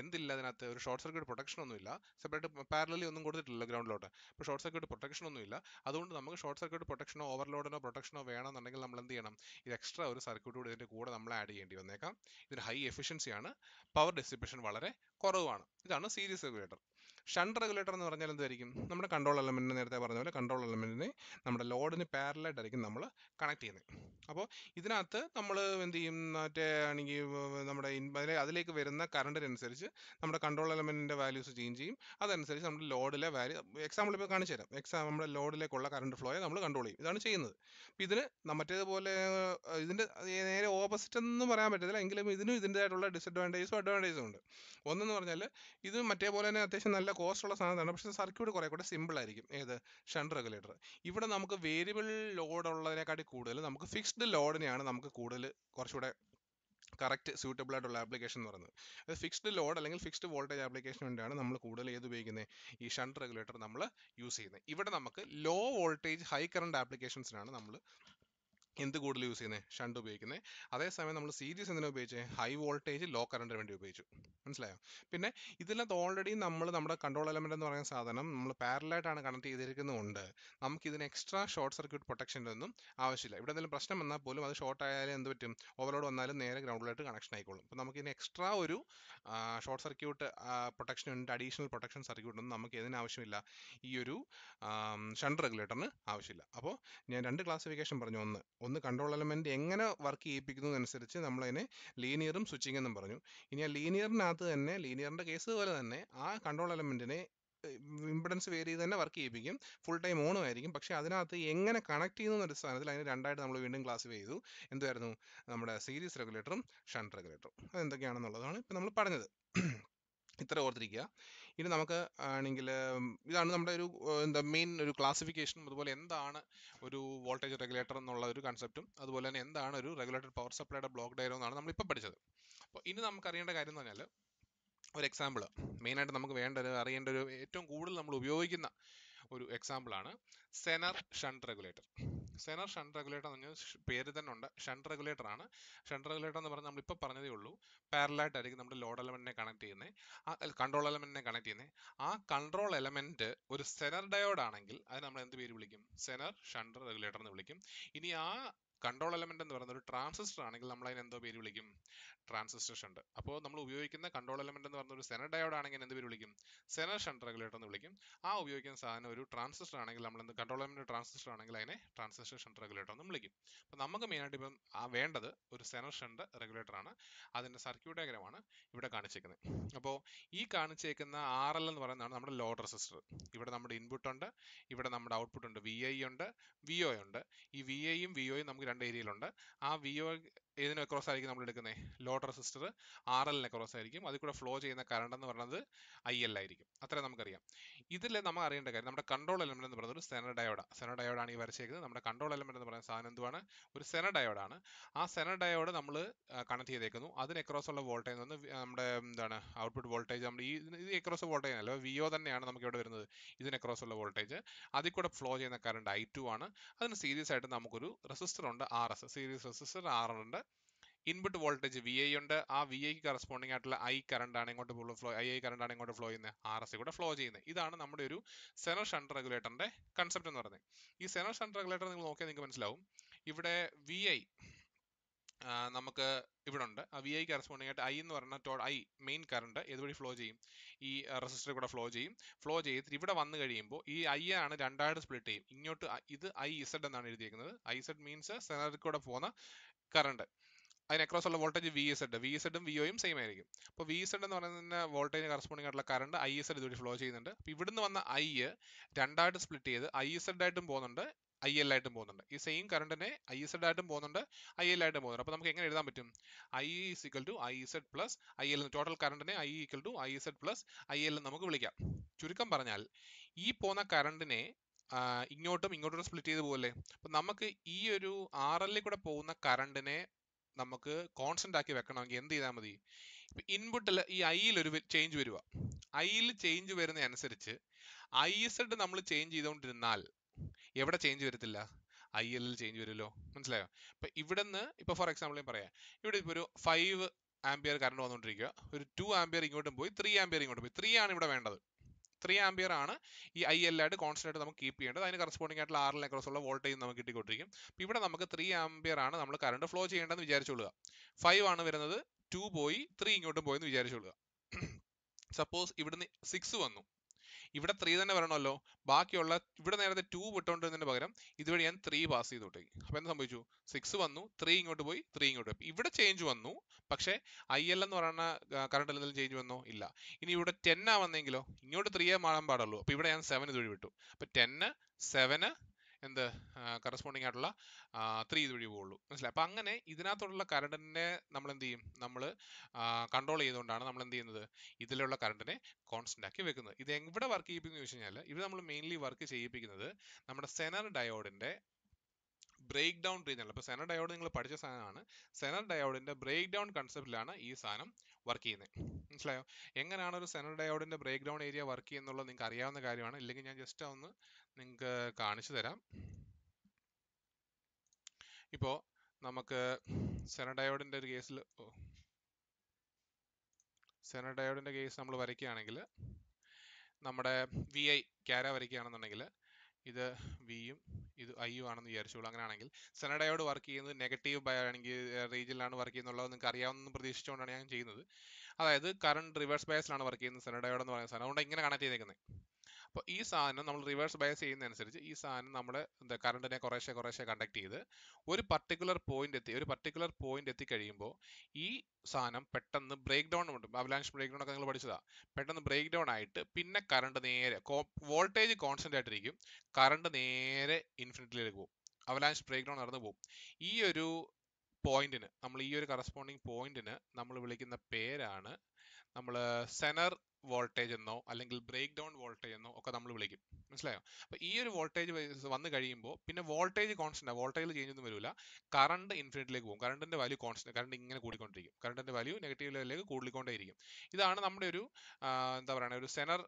എന്തില്ല അതിനകത്ത് ഒരു ഷോർട്ട് സർക്യൂട്ട് പ്രൊട്ടക്ഷൻ ഒന്നുമില്ല സെപ്പറേറ്റ് പാരലി ഒന്നും കൊടുത്തിട്ടില്ല ഗ്രൗണ്ടിലോട്ട് അപ്പോൾ ഷോർട്ട് സർക്യൂട്ട് പ്രൊട്ടക്ഷൻ ഒന്നുമില്ല അതുകൊണ്ട് നമുക്ക് ഷോർട്ട് സർക്യൂട്ട് പ്രൊട്ടക്ഷനോ ഓവർലോഡിനോ പ്രൊട്ടക്ഷനോ വേണമെന്നുണ്ടെങ്കിൽ നമ്മൾ എന്ത് ചെയ്യണം ഇത് എക്സ്ട്രാ ഒരു സർക്യൂട്ട് കൂടി ഇതിൻ്റെ കൂടെ നമ്മൾ ആഡ് ചെയ്യേണ്ടി വന്നേക്കാം ഇതിന് ഹൈ എഫിഷ്യൻസിയാണ് പവർ ഡിസിപ്പേഷൻ വളരെ കുറവാണ് ഇതാണ് സീരീസ് റെഗുലേറ്റർ ഷണ്ട് റെഗുലേറ്റർ എന്ന് പറഞ്ഞാൽ എന്തായിരിക്കും നമ്മുടെ കൺട്രോൾ എലമെൻറ്റിനെ നേരത്തെ പറഞ്ഞ പോലെ കൺട്രോൾ എലമെൻറ്റിനെ നമ്മുടെ ലോഡിന് പാരലായിട്ടായിരിക്കും നമ്മൾ കണക്ട് ചെയ്യുന്നത് അപ്പോൾ ഇതിനകത്ത് നമ്മൾ എന്ത് ചെയ്യും മറ്റേ ആണെങ്കിൽ നമ്മുടെ അതിലേക്ക് വരുന്ന കറണ്ടിനനുസരിച്ച് നമ്മുടെ കൺട്രോൾ എലമെൻറ്റിൻ്റെ വാല്യൂസ് ചേഞ്ച് ചെയ്യും അതനുസരിച്ച് നമ്മുടെ ലോഡിലെ വാല്യൂ എക്സാമ്പിൾ ഇപ്പോൾ കാണിച്ചു തരാം എക്സാം നമ്മുടെ ലോഡിലേക്കുള്ള കറണ്ട് ഫ്ലോയെ നമ്മൾ കൺട്രോൾ ചെയ്യും ഇതാണ് ചെയ്യുന്നത് അപ്പോൾ ഇതിന് മറ്റേതുപോലെ ഇതിൻ്റെ നേരെ ഓപ്പോസിറ്റ് എന്നും പറയാൻ പറ്റത്തില്ല എങ്കിലും ഇതിനും ഇതിൻ്റെതായിട്ടുള്ള ഡിസഡ്വാൻറ്റേജും അഡ്വാൻറ്റേജും ഉണ്ട് ഒന്നെന്ന് പറഞ്ഞാൽ ഇത് മറ്റേ തന്നെ അത്യാവശ്യം നല്ല നല്ല കോസ്റ്റ് ഉള്ള സാധനമാണ് പക്ഷേ സർക്യൂട്ട് കുറേ കൂടെ സിമ്പിൾ ആയിരിക്കും ഏത് ഷണ്ട് റെഗുലേറ്റർ ഇവിടെ നമുക്ക് വേരിയബിൾ ലോഡ് ഉള്ളതിനെക്കാട്ടി കൂടുതൽ നമുക്ക് ഫിക്സ്ഡ് ലോഡിനെയാണ് നമുക്ക് കൂടുതൽ കുറച്ചുകൂടെ കറക്റ്റ് സ്യൂട്ടബിൾ ആയിട്ടുള്ള ആപ്ലിക്കേഷൻ എന്ന് പറയുന്നത് അത് ഫിക്സ്ഡ് ലോഡ് അല്ലെങ്കിൽ ഫിക്സ്ഡ് വോൾട്ടേജ് ആപ്ലിക്കേഷൻ വേണ്ടിയാണ് നമ്മൾ കൂടുതൽ ഏത് ഉപയോഗിക്കുന്നത് ഈ ഷണ്ട് റെഗുലേറ്റർ നമ്മൾ യൂസ് ചെയ്യുന്നത് ഇവിടെ നമുക്ക് ലോ വോൾട്ടേജ് ഹൈ കറണ്ട് ആപ്ലിക്കേഷൻസിനാണ് നമ്മൾ എന്ത് കൂടുതൽ യൂസ് ചെയ്യുന്നത് ഷണ്ട് ഉപയോഗിക്കുന്നത് അതേസമയം നമ്മൾ സീരീസ് എന്തിനാ ഉപയോഗിച്ചത് ഹൈ വോൾട്ടേജ് ലോ കറണ്ടിന് വേണ്ടി ഉപയോഗിച്ചു മനസ്സിലായോ പിന്നെ ഇതിനകത്ത് ഓൾറെഡി നമ്മൾ നമ്മുടെ കൺട്രോൾ എലമെന്റ് എന്ന് പറയുന്ന സാധനം നമ്മൾ പാരലായിട്ടാണ് കണക്ട് ചെയ്തിരിക്കുന്നതുകൊണ്ട് നമുക്ക് ഇതിന് എക്സ്ട്രാ ഷോർട്ട് സർക്യൂട്ട് പ്രൊട്ടക്ഷൻ്റെ ഒന്നും ആവശ്യമില്ല ഇവിടെ എന്തെങ്കിലും പ്രശ്നം വന്നാൽ പോലും അത് ഷോർട്ട് ആയാലും എന്ത് പറ്റും ഓവർലോഡ് വന്നാലും നേരെ ഗ്രൗണ്ടിലായിട്ട് കണക്ഷൻ ആയിക്കോളും അപ്പോൾ നമുക്ക് ഇതിന് എക്സ്ട്രാ ഒരു ഷോർട്ട് സർക്യൂട്ട് പ്രൊട്ടക്ഷൻ ഉണ്ട് അഡീഷണൽ പ്രൊട്ടക്ഷൻ സർക്യൂട്ട് ഒന്നും നമുക്ക് ഇതിന് ആവശ്യമില്ല ഈ ഒരു ഷണ്ട് റെഗുലേറ്ററിന് ആവശ്യമില്ല അപ്പോൾ ഞാൻ രണ്ട് ക്ലാസിഫിക്കേഷൻ പറഞ്ഞു ഒന്ന് ഒന്ന് കൺട്രോൾ എലമെന്റ് എങ്ങനെ വർക്ക് ചെയ്യിപ്പിക്കുന്നതനുസരിച്ച് നമ്മളതിനെ ലീനിയറും സ്വിച്ചിങ് എന്നും പറഞ്ഞു ഇനി ആ ലീനിയറിനകത്ത് തന്നെ ലീനിയറിൻ്റെ കേസ് പോലെ തന്നെ ആ കൺട്രോൾ എലമെൻറ്റിനെ ഇമ്പിഡൻസ് വേരി തന്നെ വർക്ക് ചെയ്യിപ്പിക്കും ഫുൾ ടൈം ഓണും ആയിരിക്കും പക്ഷേ അതിനകത്ത് എങ്ങനെ കണക്ട് ചെയ്യുന്ന ഒരു സ്ഥാനത്തിൽ അതിന് രണ്ടായിട്ട് നമ്മൾ വീണ്ടും ക്ലാസ് ചെയ്തു എന്തായിരുന്നു നമ്മുടെ സീരീസ് റെഗുലേറ്ററും ഷണ്ട് റെഗുലേറ്ററും അതെന്തൊക്കെയാണെന്നുള്ളതാണ് ഇപ്പം നമ്മൾ പറഞ്ഞത് ഇത്ര ഓർത്തിരിക്കുക ഇനി നമുക്ക് ആണെങ്കിൽ ഇതാണ് നമ്മുടെ ഒരു എന്താ മെയിൻ ഒരു ക്ലാസിഫിക്കേഷനും അതുപോലെ എന്താണ് ഒരു വോൾട്ടേജ് റെഗുലേറ്റർ എന്നുള്ള ഒരു കൺസെപ്റ്റും അതുപോലെ തന്നെ എന്താണ് ഒരു റെഗുലേറ്റഡ് പവർ സപ്ലൈയുടെ ബ്ലോക്ക് ഡയറോ എന്നാണ് നമ്മളിപ്പോൾ പഠിച്ചത് അപ്പോൾ ഇനി നമുക്ക് അറിയേണ്ട കാര്യം എന്ന് പറഞ്ഞാൽ ഒരു എക്സാമ്പിൾ മെയിനായിട്ട് നമുക്ക് വേണ്ട ഒരു അറിയേണ്ട ഒരു ഏറ്റവും കൂടുതൽ നമ്മൾ ഉപയോഗിക്കുന്ന ഒരു എക്സാമ്പിളാണ് zener shunt regulator zener shunt regulator എന്ന് പറഞ്ഞാൽ പേര് തന്നെ ഉണ്ട് ഷണ്ട് റെഗുലേറ്റർ ആണ് ഷണ്ട് റെഗുലേറ്റർ എന്ന് പറഞ്ഞാൽ നമ്മളിപ്പോൾ പറഞ്ഞതേ ഉള്ളൂ പാരലായിട്ടായിരിക്കും നമ്മുടെ ലോഡ് എലമെന്റിനെ കണക്ട് ചെയ്യുന്നത് ആ കൺട്രോൾ എലമെന്റിനെ കണക്ട് ചെയ്യുന്നത് ആ കൺട്രോൾ എലമെന്റ് ഒരു സെനർ ഡയോഡ് ആണെങ്കിൽ അത് നമ്മൾ എന്ത് പേര് വിളിക്കും സെനർ ഷണ്ട് റെഗുലേറ്റർ എന്ന് വിളിക്കും ഇനി ആ കൺട്രോൾ എലമെന്റ് എന്ന് പറയുന്നത് ഒരു ട്രാൻസിസ്റ്റർ ആണെങ്കിൽ നമ്മൾ അതിന് എന്തോ പേര് വിളിക്കും ട്രാൻസിസ്റ്റർ ഷണ്ട് അപ്പോൾ നമ്മൾ ഉപയോഗിക്കുന്ന കൺട്രോൾ എലമെന്റ് എന്ന് പറയുന്ന ഒരു സെന ഡയോഡ് ആണെങ്കിൽ എന്ത് പേര് വിളിക്കും സെന ഷണ്ട് റെഗുലേറ്റർ എന്ന് വിളിക്കും ആ ഉപയോഗിക്കുന്ന സാധനം ഒരു ട്രാൻസിസ്റ്റർ ആണെങ്കിൽ നമ്മൾ എന്ത് കൺട്രോൾ എലമെന്റ് ട്രാൻസിസ്റ്റർ ആണെങ്കിൽ അതിനെ ട്രാൻസിസ്റ്റർ ഷണ്ട് റെഗുലേറ്റർ എന്ന് വിളിക്കും അപ്പോൾ നമുക്ക് മെയിനായിട്ട് ഇപ്പം ആ വേണ്ടത് ഒരു സെന ഷണ്ട് റെഗുലേറ്റർ ആണ് അതിൻ്റെ സർക്യൂട്ട് ആണ് ഇവിടെ കാണിച്ചേക്കുന്നത് അപ്പോൾ ഈ കാണിച്ചേക്കുന്ന ആർ എൽ എന്ന് പറയുന്നതാണ് നമ്മുടെ ലോഡ് റെസിസ്റ്റർ ഇവിടെ നമ്മുടെ ഇൻപുട്ട് ഉണ്ട് ഇവിടെ നമ്മുടെ ഔട്ട്പുട്ട് ഉണ്ട് വി ഐ ഉണ്ട് വി ഒ ഉണ്ട് ഈ വി ഐയും വി ഒയും നമുക്ക് രണ്ട് ഏരിയയിലുണ്ട് ആ വിയോ ഏത് അക്രോസ് ആയിരിക്കും നമ്മൾ എടുക്കുന്നത് load resistor R L across ആയിരിക്കും അതിൽ കൂടെ ഫ്ലോ ചെയ്യുന്ന കറണ്ട് എന്ന് പറയുന്നത് ഐ എൽ ആയിരിക്കും അത്ര നമുക്കറിയാം ഇതിൽ നമ്മൾ അറിയേണ്ട കാര്യം നമ്മുടെ കൺട്രോൾ എലമെന്റ് എന്ന് പറയുന്നത് ഒരു സെന ഡയോഡ സെന ഡയോഡാണ് ഈ വരച്ചേക്കുന്നത് നമ്മുടെ കൺട്രോൾ എലമെന്റ് എന്ന് പറയുന്ന സാധനം എന്തുവാണ് ഒരു സെന ഡയോഡാണ് ആ സെന ഡയോഡ് നമ്മൾ കണക്ട് ചെയ്തേക്കുന്നു അതിന് എക്രോസ് ഉള്ള വോൾട്ടേജ് എന്ന് നമ്മുടെ എന്താണ് ഔട്ട്പുട്ട് വോൾട്ടേജ് നമ്മൾ ഈ ഇത് എക്രോസ് വോൾട്ടേജ് അല്ല വി ഒ തന്നെയാണ് നമുക്ക് ഇവിടെ വരുന്നത് ഇതിന് എക്രോസ് ഉള്ള വോൾട്ടേജ് അതിൽ കൂടെ ഫ്ലോ ചെയ്യുന്ന കറണ്ട് ഐ ടു ആണ് അതിന് സീരീസ് ആയിട്ട് നമുക്കൊരു റെസിസ്റ്റർ ഉണ്ട് R S series resistor R ഉണ്ട് ഇൻപുട്ട് വോൾട്ടേജ് വി ഐ ഉണ്ട് ആ വി ഐക്ക് കറസ്പോണ്ടിങ് ആയിട്ടുള്ള ഐ കറണ്ട് ആണ് ഇങ്ങോട്ട് ഫ്ലോ ഐ ഐ കറണ്ട് ആണ് ഇങ്ങോട്ട് ഫ്ലോ ചെയ്യുന്നത് ആർ എസ് കൂടെ ഫ്ലോ ചെയ്യുന്നത് ഇതാണ് നമ്മുടെ ഒരു സെനർ ഷണ്ട് റെഗുലേറ്ററിന്റെ കൺസെപ്റ്റ് എന്ന് പറയുന്നത് ഈ സെനർ ഷണ്ട് റെഗുലേറ്റർ നിങ്ങൾ നോക്കിയാൽ നിങ്ങൾക്ക് മനസ്സിലാവും ഇവിടെ വി ഐ നമുക്ക് ഇവിടെ ഉണ്ട് ആ വി ഐ കറസ്പോണ്ടിങ് ആയിട്ട് ഐ എന്ന് പറഞ്ഞാൽ ടോ ഐ മെയിൻ കറണ്ട് ഇതുവഴി ഫ്ലോ ചെയ്യും ഈ റെസിസ്റ്റർ കൂടെ ഫ്ലോ ചെയ്യും ഫ്ലോ ചെയ്തിട്ട് ഇവിടെ വന്നു കഴിയുമ്പോൾ ഈ ഐ ആണ് രണ്ടായിട്ട് സ്പ്ലിറ്റ് ചെയ്യും ഇങ്ങോട്ട് ഇത് ഐ ഇസഡ് എന്നാണ് എഴുതിയിരിക്കുന്നത് ഐ ഇസഡ് മീൻസ് സെനറിൽ കൂടെ പോകുന്ന കറണ്ട് അതിന് അക്രോസ് ഉള്ള voltage V Z V എസ് എഡും ഒയും സെയിം ആയിരിക്കും അപ്പോൾ വി എസ് എഡ് എന്ന് പറയുന്ന വോൾട്ടേജ് കറസ്പോണ്ടിങ് ആയിട്ടുള്ള കറണ്ട് ഐ എസ് എഡ് ഇതുവഴി ഫ്ലോ ചെയ്യുന്നുണ്ട് അപ്പോൾ ഇവിടുന്ന് വന്ന ഐ രണ്ടായിട്ട് സ്പ്ലിറ്റ് ചെയ്ത് ഐ എസ് എഡ് ആയിട്ടും പോകുന്നുണ്ട് ഐ എൽ ആയിട്ടും പോകുന്നുണ്ട് ഈ സെയിം കറണ്ടിനെ ഐ സെഡ് ആയിട്ടും പോകുന്നുണ്ട് ഐ എൽ ആയിട്ടും പോകുന്നുണ്ട് അപ്പോൾ നമുക്ക് എങ്ങനെ എഴുതാൻ പറ്റും I is equal to I Z plus I L total കറണ്ടിനെ I equal to I Z plus I L നമുക്ക് വിളിക്കാം ചുരുക്കം പറഞ്ഞാൽ ഈ പോകുന്ന കറണ്ടിനെ ഇങ്ങോട്ടും ഇങ്ങോട്ടും സ്പ്ലിറ്റ് ചെയ്ത് പോകല്ലേ അപ്പം നമുക്ക് ഈ ഒരു ആർ എല്ലിൽ കൂടെ പോകുന്ന കറണ്ടിനെ നമുക്ക് കോൺസ്റ്റന്റ് ആക്കി വെക്കണമെങ്കിൽ എന്ത് ചെയ്താൽ മതി ഇൻപുട്ടിൽ ഈ ഐയിൽ ഒരു ചേഞ്ച് വരിക ഐയിൽ ചേഞ്ച് വരുന്ന അനുസരിച്ച് ഐ സെഡ് നമ്മൾ ചേഞ്ച് ചെയ്തുകൊണ്ടിരുന്നാൽ എവിടെ ചേഞ്ച് വരത്തില്ല ഐ എല്ലിൽ ചേഞ്ച് വരുമല്ലോ മനസ്സിലായോ ഇപ്പൊ ഇവിടെ നിന്ന് ഇപ്പൊ ഫോർ എക്സാമ്പിൾ ഞാൻ പറയാം ഇവിടെ ഇപ്പൊ ഒരു ഫൈവ് ആംബിയർ കറണ്ട് വന്നുകൊണ്ടിരിക്കുക ഒരു ടു ആംബിയർ ഇങ്ങോട്ടും പോയി ത്രീ ആംബിയർ ഇങ്ങോട്ടും പോയി ത്രീ ആണ് ഇവിടെ വേണ്ടത് ത്രീ ആംബിയർ ആണ് ഈ ഐ എൽ ആയിട്ട് കോൺസ്റ്റന്റ് നമുക്ക് കീപ്പ് ചെയ്യേണ്ടത് അതിന് കറസ്പോണ്ടിങ് ആയിട്ടുള്ള ആറിൽ അക്രോസ് ഉള്ള വോൾട്ടേജ് നമുക്ക് കിട്ടിക്കൊണ്ടിരിക്കും ഇവിടെ നമുക്ക് ത്രീ ആംബിയർ ആണ് നമ്മൾ കറണ്ട് ഫ്ലോ ചെയ്യേണ്ടതെന്ന് വിചാരിച്ചുകൊള്ളുക ഫൈവ് ആണ് വരുന്നത് ടു പോയി ത്രീ ഇങ്ങോട്ടും പോയെന്ന് വിചാരിച്ചുകൊള്ളുക സപ്പോസ് (clears throat) ഇവിടുന്ന് സിക്സ് വന്നു ഇവിടെ ത്രീ തന്നെ വരണമല്ലോ ബാക്കിയുള്ള ഇവിടെ നേരത്തെ ടു വിട്ടുകൊണ്ടിരുന്നതിന് പകരം ഇതുവഴി ഞാൻ ത്രീ പാസ് ചെയ്ത് വിട്ടു അപ്പൊ എന്ത് സംഭവിച്ചു സിക്സ് വന്നു ത്രീ ഇങ്ങോട്ട് പോയി ത്രീ ഇങ്ങോട്ട് പോയി ഇവിടെ ചേഞ്ച് വന്നു പക്ഷേ ഐ എൽ എന്ന് പറയുന്ന കറണ്ട് എല്ലാം ചേഞ്ച് വന്നോ ഇല്ല ഇനി ഇവിടെ ടെൻ ആ വന്നെങ്കിലോ ഇങ്ങോട്ട് ത്രീയെ മാറാൻ പാടുള്ളൂ അപ്പൊ ഇവിടെ ഞാൻ സെവൻ ഇതുവഴി വിട്ടു അപ്പൊ ടെന്ന് സെവന് എന്ത് കറസ്പോണ്ടിങ് ആയിട്ടുള്ള ത്രീ ഇതുവഴി പോകുള്ളൂ മനസ്സിലായി അപ്പം അങ്ങനെ ഇതിനകത്തുള്ള കറണ്ടിനെ നമ്മൾ എന്ത് ചെയ്യും നമ്മൾ കൺട്രോൾ ചെയ്തുകൊണ്ടാണ് നമ്മൾ എന്ത് ചെയ്യുന്നത് ഇതിലുള്ള കറണ്ടിനെ കോൺസ്റ്റന്റ് ആക്കി വെക്കുന്നത് ഇത് എവിടെ വർക്ക് ചെയ്യിപ്പിക്കുന്ന ചോദിച്ചു കഴിഞ്ഞാൽ ഇവിടെ നമ്മൾ മെയിൻലി വർക്ക് ചെയ്യിപ്പിക്കുന്നത് നമ്മുടെ സെനർ ഡയോഡിന്റെ ബ്രേക്ക് ഡൗൺ റീജിയൻ അപ്പോൾ സെനർ ഡയോഡ് നിങ്ങൾ പഠിച്ച സാധനമാണ് സെനർ ഡയോഡിന്റെ ബ്രേക്ക് ഡൗൺ കൺസെപ്റ്റിലാണ് ഈ സാധനം വർക്ക് ചെയ്യുന്നത് മനസ്സിലായോ എങ്ങനെയാണ് ഒരു സെനർ ഡയോഡിന്റെ ബ്രേക്ക് ഡൗൺ ഏരിയ വർക്ക് ചെയ്യുന്നുള്ളത് നിങ്ങൾക്ക് അറിയാവുന്ന കാര്യമാണ് ഇല്ലെങ്കിൽ ഞാൻ ജസ്റ്റ് ഒന്ന് നിങ്ങൾക്ക് കാണിച്ചു തരാം ഇപ്പോൾ നമുക്ക് സെനഡയോഡിൻ്റെ ഒരു കേസിൽ സെനഡയോഡിൻ്റെ കേസ് നമ്മൾ വരയ്ക്കുകയാണെങ്കിൽ നമ്മുടെ വി ഐ ക്യാര വരയ്ക്കുകയാണെന്നുണ്ടെങ്കിൽ ഇത് വിയും ഇത് ഐയും ആണെന്ന് വിചാരിച്ചോളൂ അങ്ങനെയാണെങ്കിൽ സെനഡയോഡ് വർക്ക് ചെയ്യുന്നത് നെഗറ്റീവ് ആണെങ്കിൽ റേഞ്ചിലാണ് വർക്ക് ചെയ്യുന്നുള്ളത് നിങ്ങൾക്ക് അറിയാവുന്ന പ്രതീക്ഷിച്ചുകൊണ്ടാണ് ഞാൻ ചെയ്യുന്നത് അതായത് കറണ്ട് റിവേഴ്സ് ബയസിലാണ് വർക്ക് ചെയ്യുന്നത് സെനഡയോഡ് എന്ന് പറയുന്ന സാധനം അതുകൊണ്ട് ഇങ്ങനെ കണക്ട് ചെയ്തേക്കുന്നത് അപ്പോൾ ഈ സാധനം നമ്മൾ റിവേഴ്സ് ബയസ് ചെയ്യുന്നതനുസരിച്ച് ഈ സാധനം നമ്മുടെ എന്താ കറണ്ടിനെ കുറേശ്ശെ കുറേശ്ശെ കണ്ടക്ട് ചെയ്ത് ഒരു പർട്ടിക്കുലർ പോയിന്റ് എത്തി ഒരു പർട്ടിക്കുലർ പോയിന്റ് എത്തിക്കഴിയുമ്പോൾ ഈ സാധനം പെട്ടെന്ന് ബ്രേക്ക് ഡൗൺ ഉണ്ട് അവലാൻഷ് ബ്രേക്ക് ഡൗൺ ഒക്കെ നിങ്ങൾ പഠിച്ചതാണ് പെട്ടെന്ന് ബ്രേക്ക് ഡൗൺ ആയിട്ട് പിന്നെ കറണ്ട് നേരെ വോൾട്ടേജ് കോൺസ്റ്റന്റ് ആയിട്ടിരിക്കും കറണ്ട് നേരെ ഇൻഫിനിറ്റിയിലേക്ക് പോകും അവലാൻഷ് ബ്രേക്ക് ഡൗൺ നടന്നു പോകും ഈ ഒരു പോയിന്റിന് നമ്മൾ ഈ ഒരു കറസ്പോണ്ടിങ് പോയിന്റിന് നമ്മൾ വിളിക്കുന്ന പേരാണ് നമ്മൾ സെനർ വോൾട്ടേജ് എന്നോ അല്ലെങ്കിൽ ബ്രേക്ക് ഡൗൺ വോൾട്ടേജ് എന്നോ ഒക്കെ നമ്മൾ വിളിക്കും മനസ്സിലായോ അപ്പോൾ ഈ ഒരു വോൾട്ടേജ് വന്ന് കഴിയുമ്പോൾ പിന്നെ വോൾട്ടേജ് കോൺസ്റ്റൻ്റ് വോൾട്ടേജിൽ ചേഞ്ച് ഒന്നും വരില്ല കറണ്ട് ഇൻഫിനിറ്റിലേക്ക് പോകും കറണ്ടിന്റെ വാല്യൂ കോൺസ്റ്റന്റ് കറണ്ട് ഇങ്ങനെ കൂടിക്കൊണ്ടിരിക്കും കറണ്ടിന്റെ വാല്യൂ നെഗറ്റീവ് ലെവലിലേക്ക് കൂടിക്കൊണ്ടേയിരിക്കും ഇതാണ് നമ്മുടെ ഒരു എന്താ പറയുക ഒരു സെനർ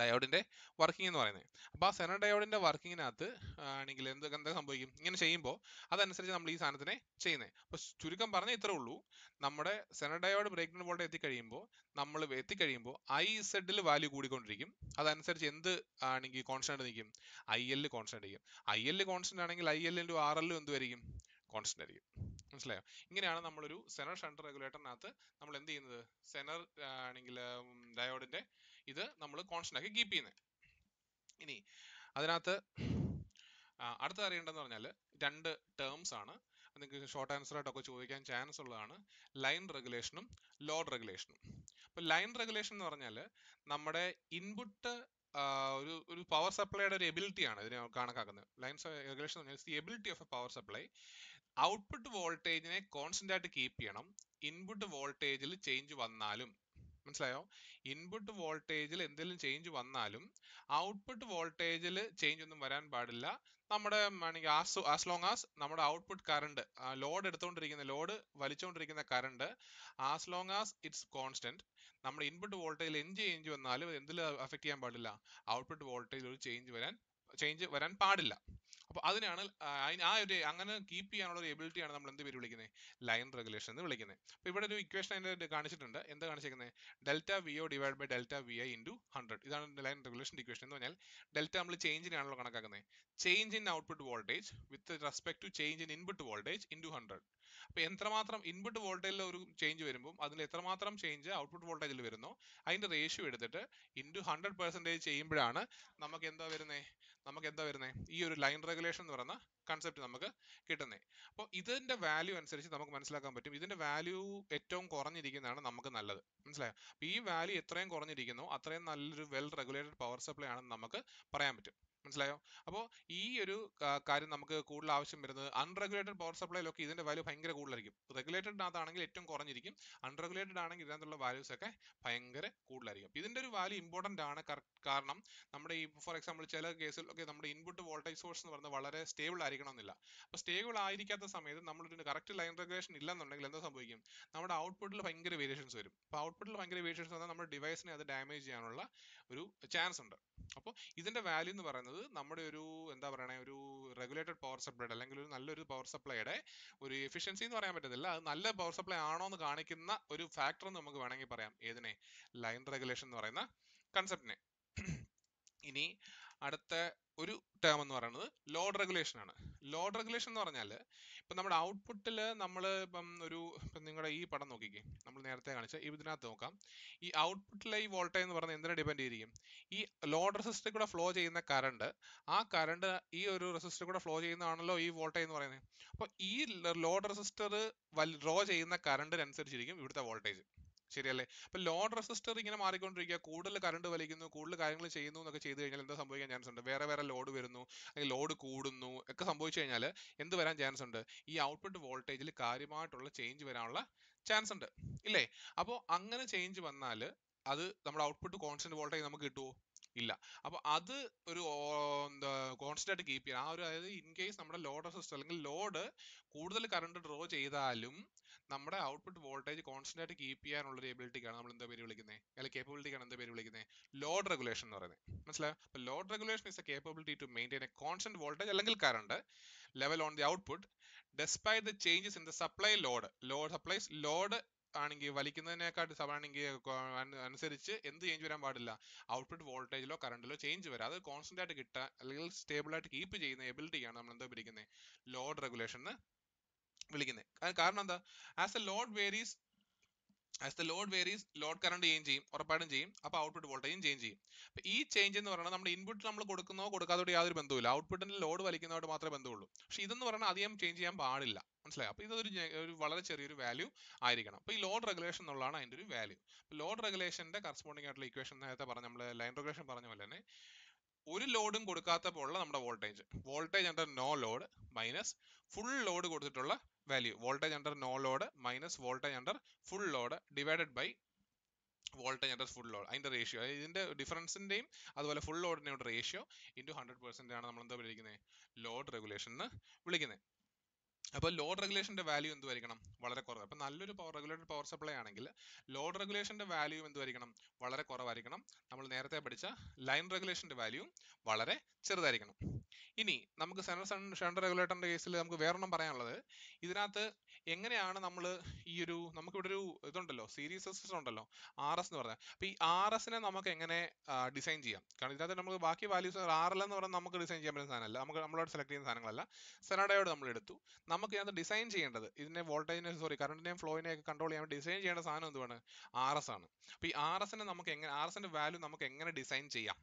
ഡയോഡിന്റെ വർക്കിംഗ് എന്ന് പറയുന്നത് അപ്പോൾ ആ സെനർ ഡയോഡിന്റെ വർക്കിങ്ങിനകത്ത് ആണെങ്കിൽ എന്ത് എന്താ സംഭവിക്കും ഇങ്ങനെ ചെയ്യുമ്പോൾ അതനുസരിച്ച് നമ്മൾ ഈ സാധനത്തിനെ ചെയ്യുന്നത് അപ്പോൾ ചുരുക്കം പറഞ്ഞാൽ ഇത്രേ ഉള്ളൂ നമ്മുടെ zener diode break down volt എത്തിക്കഴിയുമ്പോൾ നമ്മൾ എത്തിക്കഴിയുമ്പോൾ ഐ സെഡിൽ വാല്യൂ കൂടിക്കൊണ്ടിരിക്കും അതനുസരിച്ച് എന്ത് ആണെങ്കിൽ കോൺസ്റ്റന്റ് നിൽക്കും ഐ എല്ലിൽ കോൺസ്റ്റന്റ് ആയിരിക്കും ഐ എല്ലിൽ കോൺസ്റ്റന്റ് ആണെങ്കിൽ ഐ എല്ലിൻ്റെ ആർ എല്ലും എന്തുമായിരിക്കും കോൺസ്റ്റന്റ് ആയിരിക്കും മനസ്സിലായോ ഇങ്ങനെയാണ് നമ്മളൊരു സെനർ ഷണ്ട് റെഗുലേറ്ററിനകത്ത് നമ്മൾ എന്ത് ചെയ്യുന്നത് സെനർ ആണെങ്കിൽ ഡയോഡിന്റെ ഇത് നമ്മൾ കോൺസ്റ്റന്റ് ആക്കി കീപ്പ് ചെയ്യുന്നത് ഇനി അതിനകത്ത് അടുത്ത അറിയേണ്ടതെന്ന് പറഞ്ഞാൽ രണ്ട് ടേംസ് ആണ് നിങ്ങൾക്ക് ഷോർട്ട് ആൻസർ ആയിട്ടൊക്കെ ചോദിക്കാൻ ചാൻസ് ഉള്ളതാണ് ലൈൻ റെഗുലേഷനും ലോഡ് റെഗുലേഷനും അപ്പോൾ ലൈൻ റെഗുലേഷൻ എന്ന് പറഞ്ഞാൽ നമ്മുടെ ഇൻപുട്ട് ഒരു ഒരു പവർ സപ്ലൈയുടെ ഒരു എബിലിറ്റി ആണ് ഇതിനെ കണക്കാക്കുന്നത് ലൈൻ റെഗുലേഷൻ എന്ന് പറഞ്ഞാൽ the ability of a power supply output വോൾട്ടേജിനെ കോൺസ്റ്റന്റ് ആയിട്ട് കീപ്പ് ചെയ്യണം ഇൻപുട്ട് വോൾട്ടേജിൽ ചേഞ്ച് വന്നാലും മനസ്സിലായോ ഇൻപുട്ട് വോൾട്ടേജിൽ എന്തെങ്കിലും ചേഞ്ച് വന്നാലും ഔട്ട്പുട്ട് വോൾട്ടേജിൽ ചേഞ്ച് ഒന്നും വരാൻ പാടില്ല നമ്മുടെ ആണെങ്കിൽ ആസ് ആസ് ലോങ് ആസ് നമ്മുടെ ഔട്ട്പുട്ട് കറണ്ട് ലോഡ് എടുത്തുകൊണ്ടിരിക്കുന്ന ലോഡ് വലിച്ചുകൊണ്ടിരിക്കുന്ന current as long as it's constant നമ്മുടെ ഇൻപുട്ട് വോൾട്ടേജിൽ എന്ത് ചേഞ്ച് വന്നാലും എന്തിലും അഫക്റ്റ് ചെയ്യാൻ പാടില്ല ഔട്ട്പുട്ട് വോൾട്ടേജിൽ ഒരു ചേഞ്ച് വരാൻ ചേഞ്ച് വരാൻ പാടില്ല അപ്പൊ അതിനാണ് ആ ഒരു അങ്ങനെ കീപ്പ് ചെയ്യാനുള്ള ഒരു എബിലിറ്റിയാണ് നമ്മൾ എന്ത് പേര് വിളിക്കുന്നത് ലൈൻ റെഗുലേഷൻ എന്ന് വിളിക്കുന്നത് അപ്പൊ ഇവിടെ ഒരു ഇക്വേഷൻ അതിന്റെ കാണിച്ചിട്ടുണ്ട് എന്താ കാണിച്ചിരിക്കുന്നത് delta V O divide by delta V I into hundred ഇതാണ് ലൈൻ റെഗുലേഷൻ ഇക്വേഷൻ എന്ന് പറഞ്ഞാൽ ഡെൽറ്റ നമ്മൾ ചേഞ്ചിനാണല്ലോ കണക്കാക്കുന്നത് change in output voltage with respect to change in input voltage into hundred അപ്പൊ എത്രമാത്രം ഇൻപുട്ട് വോൾട്ടേജിൽ ഒരു ചേഞ്ച് വരുമ്പോൾ അതിൽ എത്രമാത്രം ചേഞ്ച് ഔട്ട്പുട്ട് വോൾട്ടേജിൽ വരുന്നോ അതിന്റെ റേഷ്യോ എടുത്തിട്ട് ഇൻറ്റു ഹൺഡ്രഡ് പെർസെൻറ്റേജ് ചെയ്യുമ്പോഴാണ് നമുക്ക് എന്താ വരുന്നത് നമുക്ക് എന്താ വരുന്നത് ഈ ഒരു ലൈൻ റെഗുലേഷൻ എന്ന് പറയുന്ന കൺസെപ്റ്റ് നമുക്ക് കിട്ടുന്നത് അപ്പോൾ ഇതിന്റെ വാല്യൂ അനുസരിച്ച് നമുക്ക് മനസ്സിലാക്കാൻ പറ്റും ഇതിന്റെ വാല്യൂ ഏറ്റവും കുറഞ്ഞിരിക്കുന്നതാണ് നമുക്ക് നല്ലത് മനസ്സിലായോ അപ്പോൾ ഈ വാല്യൂ എത്രയും കുറഞ്ഞിരിക്കുന്നു അത്രയും നല്ലൊരു വെൽ റെഗുലേറ്റഡ് പവർ സപ്ലൈ ആണെന്ന് നമുക്ക് പറയാൻ പറ്റും മനസ്സിലായോ അപ്പോൾ ഈ ഒരു കാര്യം നമുക്ക് കൂടുതൽ ആവശ്യം വരുന്നത് അൺറെഗുലേറ്റഡ് പവർ സപ്ലൈയിലൊക്കെ ഇതിന്റെ വാല്യൂ ഭയങ്കര കൂടുതലായിരിക്കും റെഗുലേറ്റഡ് റെഗുലേറ്റഡിനകത്താണെങ്കിൽ ഏറ്റവും കുറഞ്ഞിരിക്കും അൺറെഗുലേറ്റഡ് ആണെങ്കിൽ ഇതിനകത്തുള്ള വാല്യൂസ് ഒക്കെ ഭയങ്കര കൂടുതലായിരിക്കും ഇതിന്റെ ഒരു വാല്യൂ ഇമ്പോർട്ടന്റ് ആണ് കാരണം നമ്മുടെ ഈ ഫോർ എക്സാമ്പിൾ ചില കേസിലൊക്കെ നമ്മുടെ ഇൻപുട്ട് വോൾട്ടേജ് സോഴ്സ് എന്ന് പറഞ്ഞാൽ വളരെ സ്റ്റേബിൾ ആയിരിക്കണമെന്നില്ല അപ്പോൾ സ്റ്റേബിൾ ആയിരിക്കാത്ത സമയത്ത് നമ്മളൊരു കറക്റ്റ് ലൈൻ റെഗുലേഷൻ ഇല്ലെന്നുണ്ടെങ്കിൽ എന്താ സംഭവിക്കും നമ്മുടെ ഔട്ട്പുട്ടിൽ ഭയങ്കര വേരിയേഷൻസ് വരും അപ്പോൾ ഔട്ട്പുട്ടിൽ ഭയങ്കര വേരിയേഷൻസ് വന്നാൽ നമ്മുടെ ഡിവൈസിനെ അത് ഡാമേജ് ചെയ്യാനുള്ള ഒരു ചാൻസ് ഉണ്ട് അപ്പോൾ ഇതിന്റെ വാല്യൂ എന്ന് പറയുന്നത് പറയുന്നത് നമ്മുടെ ഒരു എന്താ പറയണേ ഒരു റെഗുലേറ്റഡ് പവർ സപ്ലൈയുടെ അല്ലെങ്കിൽ ഒരു നല്ലൊരു പവർ സപ്ലൈയുടെ ഒരു എഫിഷ്യൻസി എന്ന് പറയാൻ പറ്റത്തില്ല അത് നല്ല പവർ സപ്ലൈ ആണോ എന്ന് കാണിക്കുന്ന ഒരു ഫാക്ടർ എന്ന് നമുക്ക് വേണമെങ്കിൽ പറയാം ഏതിനെ ലൈൻ റെഗുലേഷൻ എന്ന് പറയുന്ന കൺസെപ്റ്റിനെ ഇനി അടുത്ത ഒരു ടേം എന്ന് പറയുന്നത് ലോഡ് റെഗുലേഷൻ ആണ് ലോഡ് റെഗുലേഷൻ എന്ന് പറഞ്ഞാൽ ഇപ്പം നമ്മുടെ ഔട്ട്പുട്ടിൽ നമ്മൾ ഇപ്പം ഒരു ഇപ്പം നിങ്ങളുടെ ഈ പടം നോക്കിക്കേ നമ്മൾ നേരത്തെ കാണിച്ച ഇതിനകത്ത് നോക്കാം ഈ ഔട്ട്പുട്ടിലെ ഈ വോൾട്ടേജ് എന്ന് പറഞ്ഞാൽ എന്തിനെ ഡിപെൻഡ് ചെയ്തിരിക്കും ഈ ലോഡ് റെസിസ്റ്റർ കൂടെ ഫ്ലോ ചെയ്യുന്ന കറണ്ട് ആ കറണ്ട് ഈ ഒരു റെസിസ്റ്റർ കൂടെ ഫ്ലോ ചെയ്യുന്നതാണല്ലോ ഈ വോൾട്ടേജ് എന്ന് പറയുന്നത് അപ്പോൾ ഈ ലോഡ് റെസിസ്റ്റർ ഡ്രോ ചെയ്യുന്ന കറണ്ടിനനുസരിച്ചിരിക്കും ഇവിടുത്തെ വോൾട്ടേജ് ശരിയല്ലേ അപ്പൊ ലോഡ് റെസിസ്റ്റർ ഇങ്ങനെ മാറിക്കൊണ്ടിരിക്കുക കൂടുതൽ കറണ്ട് വലിക്കുന്നു കൂടുതൽ കാര്യങ്ങൾ ചെയ്യുന്നു എന്നൊക്കെ ചെയ്തു കഴിഞ്ഞാൽ എന്താ സംഭവിക്കാൻ ചാൻസ് ഉണ്ട് വേറെ വേറെ ലോഡ് വരുന്നു അല്ലെങ്കിൽ ലോഡ് കൂടുന്നു ഒക്കെ സംഭവിച്ചു കഴിഞ്ഞാൽ എന്ത് വരാൻ ചാൻസ് ഉണ്ട് ഈ ഔട്ട്പുട്ട് വോൾട്ടേജിൽ കാര്യമായിട്ടുള്ള ചേഞ്ച് വരാനുള്ള ചാൻസ് ഉണ്ട് ഇല്ലേ അപ്പോൾ അങ്ങനെ ചേഞ്ച് വന്നാൽ അത് നമ്മുടെ ഔട്ട്പുട്ട് കോൺസ്റ്റന്റ് വോൾട്ടേജ് നമുക്ക് കിട്ടുമോ ഇല്ല അപ്പൊ അത് ഒരു എന്താ കോൺസ്റ്റന്റ് ആയിട്ട് കീപ്പ് ചെയ്യണം ആ ഒരു അതായത് ഇൻ കേസ് നമ്മുടെ ലോഡ് റെസിസ്റ്റർ അല്ലെങ്കിൽ ലോഡ് കൂടുതൽ കറണ്ട് ഡ്രോ ചെയ്താലും നമ്മുടെ ഔട്ട്പുട്ട് വോൾട്ടേജ് കോൺസ്റ്റന്റ് ആയിട്ട് കീപ്പ് ചെയ്യാനുള്ള ഒരു എബിലിറ്റിക്കാണ് നമ്മൾ എന്താ പേര് വിളിക്കുന്നത് അല്ലെങ്കിൽ കേപ്പബിലിറ്റിക്കാണ് എന്താ പേര് വിളിക്കുന്നത് ലോഡ് റെഗുലേഷൻ എന്ന് പറയുന്നത് മനസ്സിലായോ load regulation is a capability to maintain a constant voltage അല്ലെങ്കിൽ current level on the output despite the changes in the supply load load supplies load ആണെങ്കിൽ വലിക്കുന്നതിനേക്കാട്ട് ആണെങ്കിൽ അനുസരിച്ച് എന്ത് ചേഞ്ച് വരാൻ പാടില്ല ഔട്ട്പുട്ട് വോൾട്ടേജിലോ കറണ്ടിലോ ചേഞ്ച് വരാം അത് കോൺസ്റ്റന്റ് ആയിട്ട് കിട്ടുക അല്ലെങ്കിൽ സ്റ്റേബിൾ ആയിട്ട് കീപ്പ് ചെയ്യുന്ന എബിലിറ്റിയാണ് നമ്മൾ എന്താ പിടിക്കുന്നത് ലോഡ് റെഗുലേഷൻ എന്ന് വിളിക്കുന്നത് കാരണം എന്താ as a load varies as the load varies load current change ചെയ്യും ഉറപ്പായിട്ടും ചെയ്യും അപ്പോൾ ഔട്ട്പുട്ട് വോൾട്ടേജും ചേഞ്ച് ചെയ്യും അപ്പോൾ ഈ ചേഞ്ച് എന്ന് പറഞ്ഞാൽ നമ്മുടെ ഇൻപുട്ട് നമ്മൾ കൊടുക്കുന്നോ കൊടുക്കാത്തതോട് യാതൊരു ബന്ധവുമില്ല ഔട്ട്പുട്ടിന് ലോഡ് വലിക്കുന്നതോട് മാത്രമേ ബന്ധമുള്ളൂ പക്ഷേ ഇതെന്ന് പറഞ്ഞാൽ അധികം ചേഞ്ച് ചെയ്യാൻ പാടില്ല മനസ്സിലായി അപ്പോൾ ഇതൊരു ഒരു വളരെ ചെറിയൊരു വാല്യൂ ആയിരിക്കണം അപ്പോൾ ഈ ലോഡ് റെഗുലേഷൻ എന്നുള്ളതാണ് അതിൻ്റെ ഒരു വാല്യൂ ലോഡ് റെഗുലേഷൻ്റെ കറസ്പോണ്ടിങ് ആയിട്ടുള്ള ഇക്വേഷൻ നേരത്തെ പറഞ്ഞ നമ്മൾ ലൈൻ റെഗുലേഷൻ പറഞ്ഞ പോലെ തന്നെ ഒരു ലോഡും കൊടുക്കാത്തപ്പോൾ ഉള്ള നമ്മുടെ voltage voltage under no load minus full load കൊടുത്തിട്ടുള്ള value voltage under no load minus voltage under full load divided by voltage under full load അതിൻ്റെ റേഷ്യോ ഇതിൻ്റെ ഡിഫറൻസിൻ്റെയും അതുപോലെ ഫുൾ ലോഡിൻ്റെയും റേഷ്യോ ഇൻറ്റു ഹൺഡ്രഡ് പെർസെൻ്റ് ആണ് നമ്മൾ എന്താ വിളിക്കുന്നത് ലോഡ് റെഗുലേഷൻ എന്ന് വിളിക്കുന്നത് അപ്പോൾ ലോഡ് റെഗുലേഷന്റെ വാല്യൂ എന്തുമായിരിക്കണം വളരെ കുറവ് അപ്പോൾ നല്ലൊരു പവർ റെഗുലേറ്റഡ് പവർ സപ്ലൈ ആണെങ്കിൽ ലോഡ് റെഗുലേഷന്റെ വാല്യൂ എന്തുമായിരിക്കണം വളരെ കുറവായിരിക്കണം നമ്മൾ നേരത്തെ പഠിച്ച ലൈൻ റെഗുലേഷന്റെ വാല്യൂ വളരെ ചെറുതായിരിക്കണം ഇനി നമുക്ക് സെൻട്രൽ ഷണ്ട് റെഗുലേറ്ററിന്റെ കേസിൽ നമുക്ക് വേറൊന്നും പറയാനുള്ളത് ഇതിനകത്ത് എങ്ങനെയാണ് നമ്മൾ ഈ ഒരു നമുക്കിവിടെ ഒരു ഇതുണ്ടല്ലോ സീരീസ് സിസ്റ്റം ഉണ്ടല്ലോ ആർ എസ് എന്ന് പറഞ്ഞാൽ അപ്പോൾ ഈ ആർ എസിനെ നമുക്ക് എങ്ങനെ ഡിസൈൻ ചെയ്യാം കാരണം ഇതിനകത്ത് നമുക്ക് ബാക്കി വാല്യൂസ് ആർ എൽ എന്ന് പറഞ്ഞാൽ നമുക്ക് ഡിസൈൻ ചെയ്യാൻ പറ്റുന്ന സാധനമല്ല നമുക്ക് നമ്മളോട് സെലക്ട് ചെയ്യുന്ന സാധനങ്ങളല്ല സെനാഡയോട് നമ്മൾ എടുത്തു നമുക്ക് ഇതിനകത്ത് ഡിസൈൻ ചെയ്യേണ്ടത് ഇതിനെ വോൾട്ടേജിനെ സോറി കറണ്ടിനെയും ഒക്കെ കൺട്രോൾ ചെയ്യാൻ ഡിസൈൻ ചെയ്യേണ്ട സാധനം എന്തുവാണ് ആർ എസ് ആണ് അപ്പോൾ ഈ ആർ എസിനെ നമുക്ക് എങ്ങനെ ആർ എസിൻ്റെ വാല്യൂ നമുക്ക് എങ്ങനെ ഡിസൈൻ ചെയ്യാം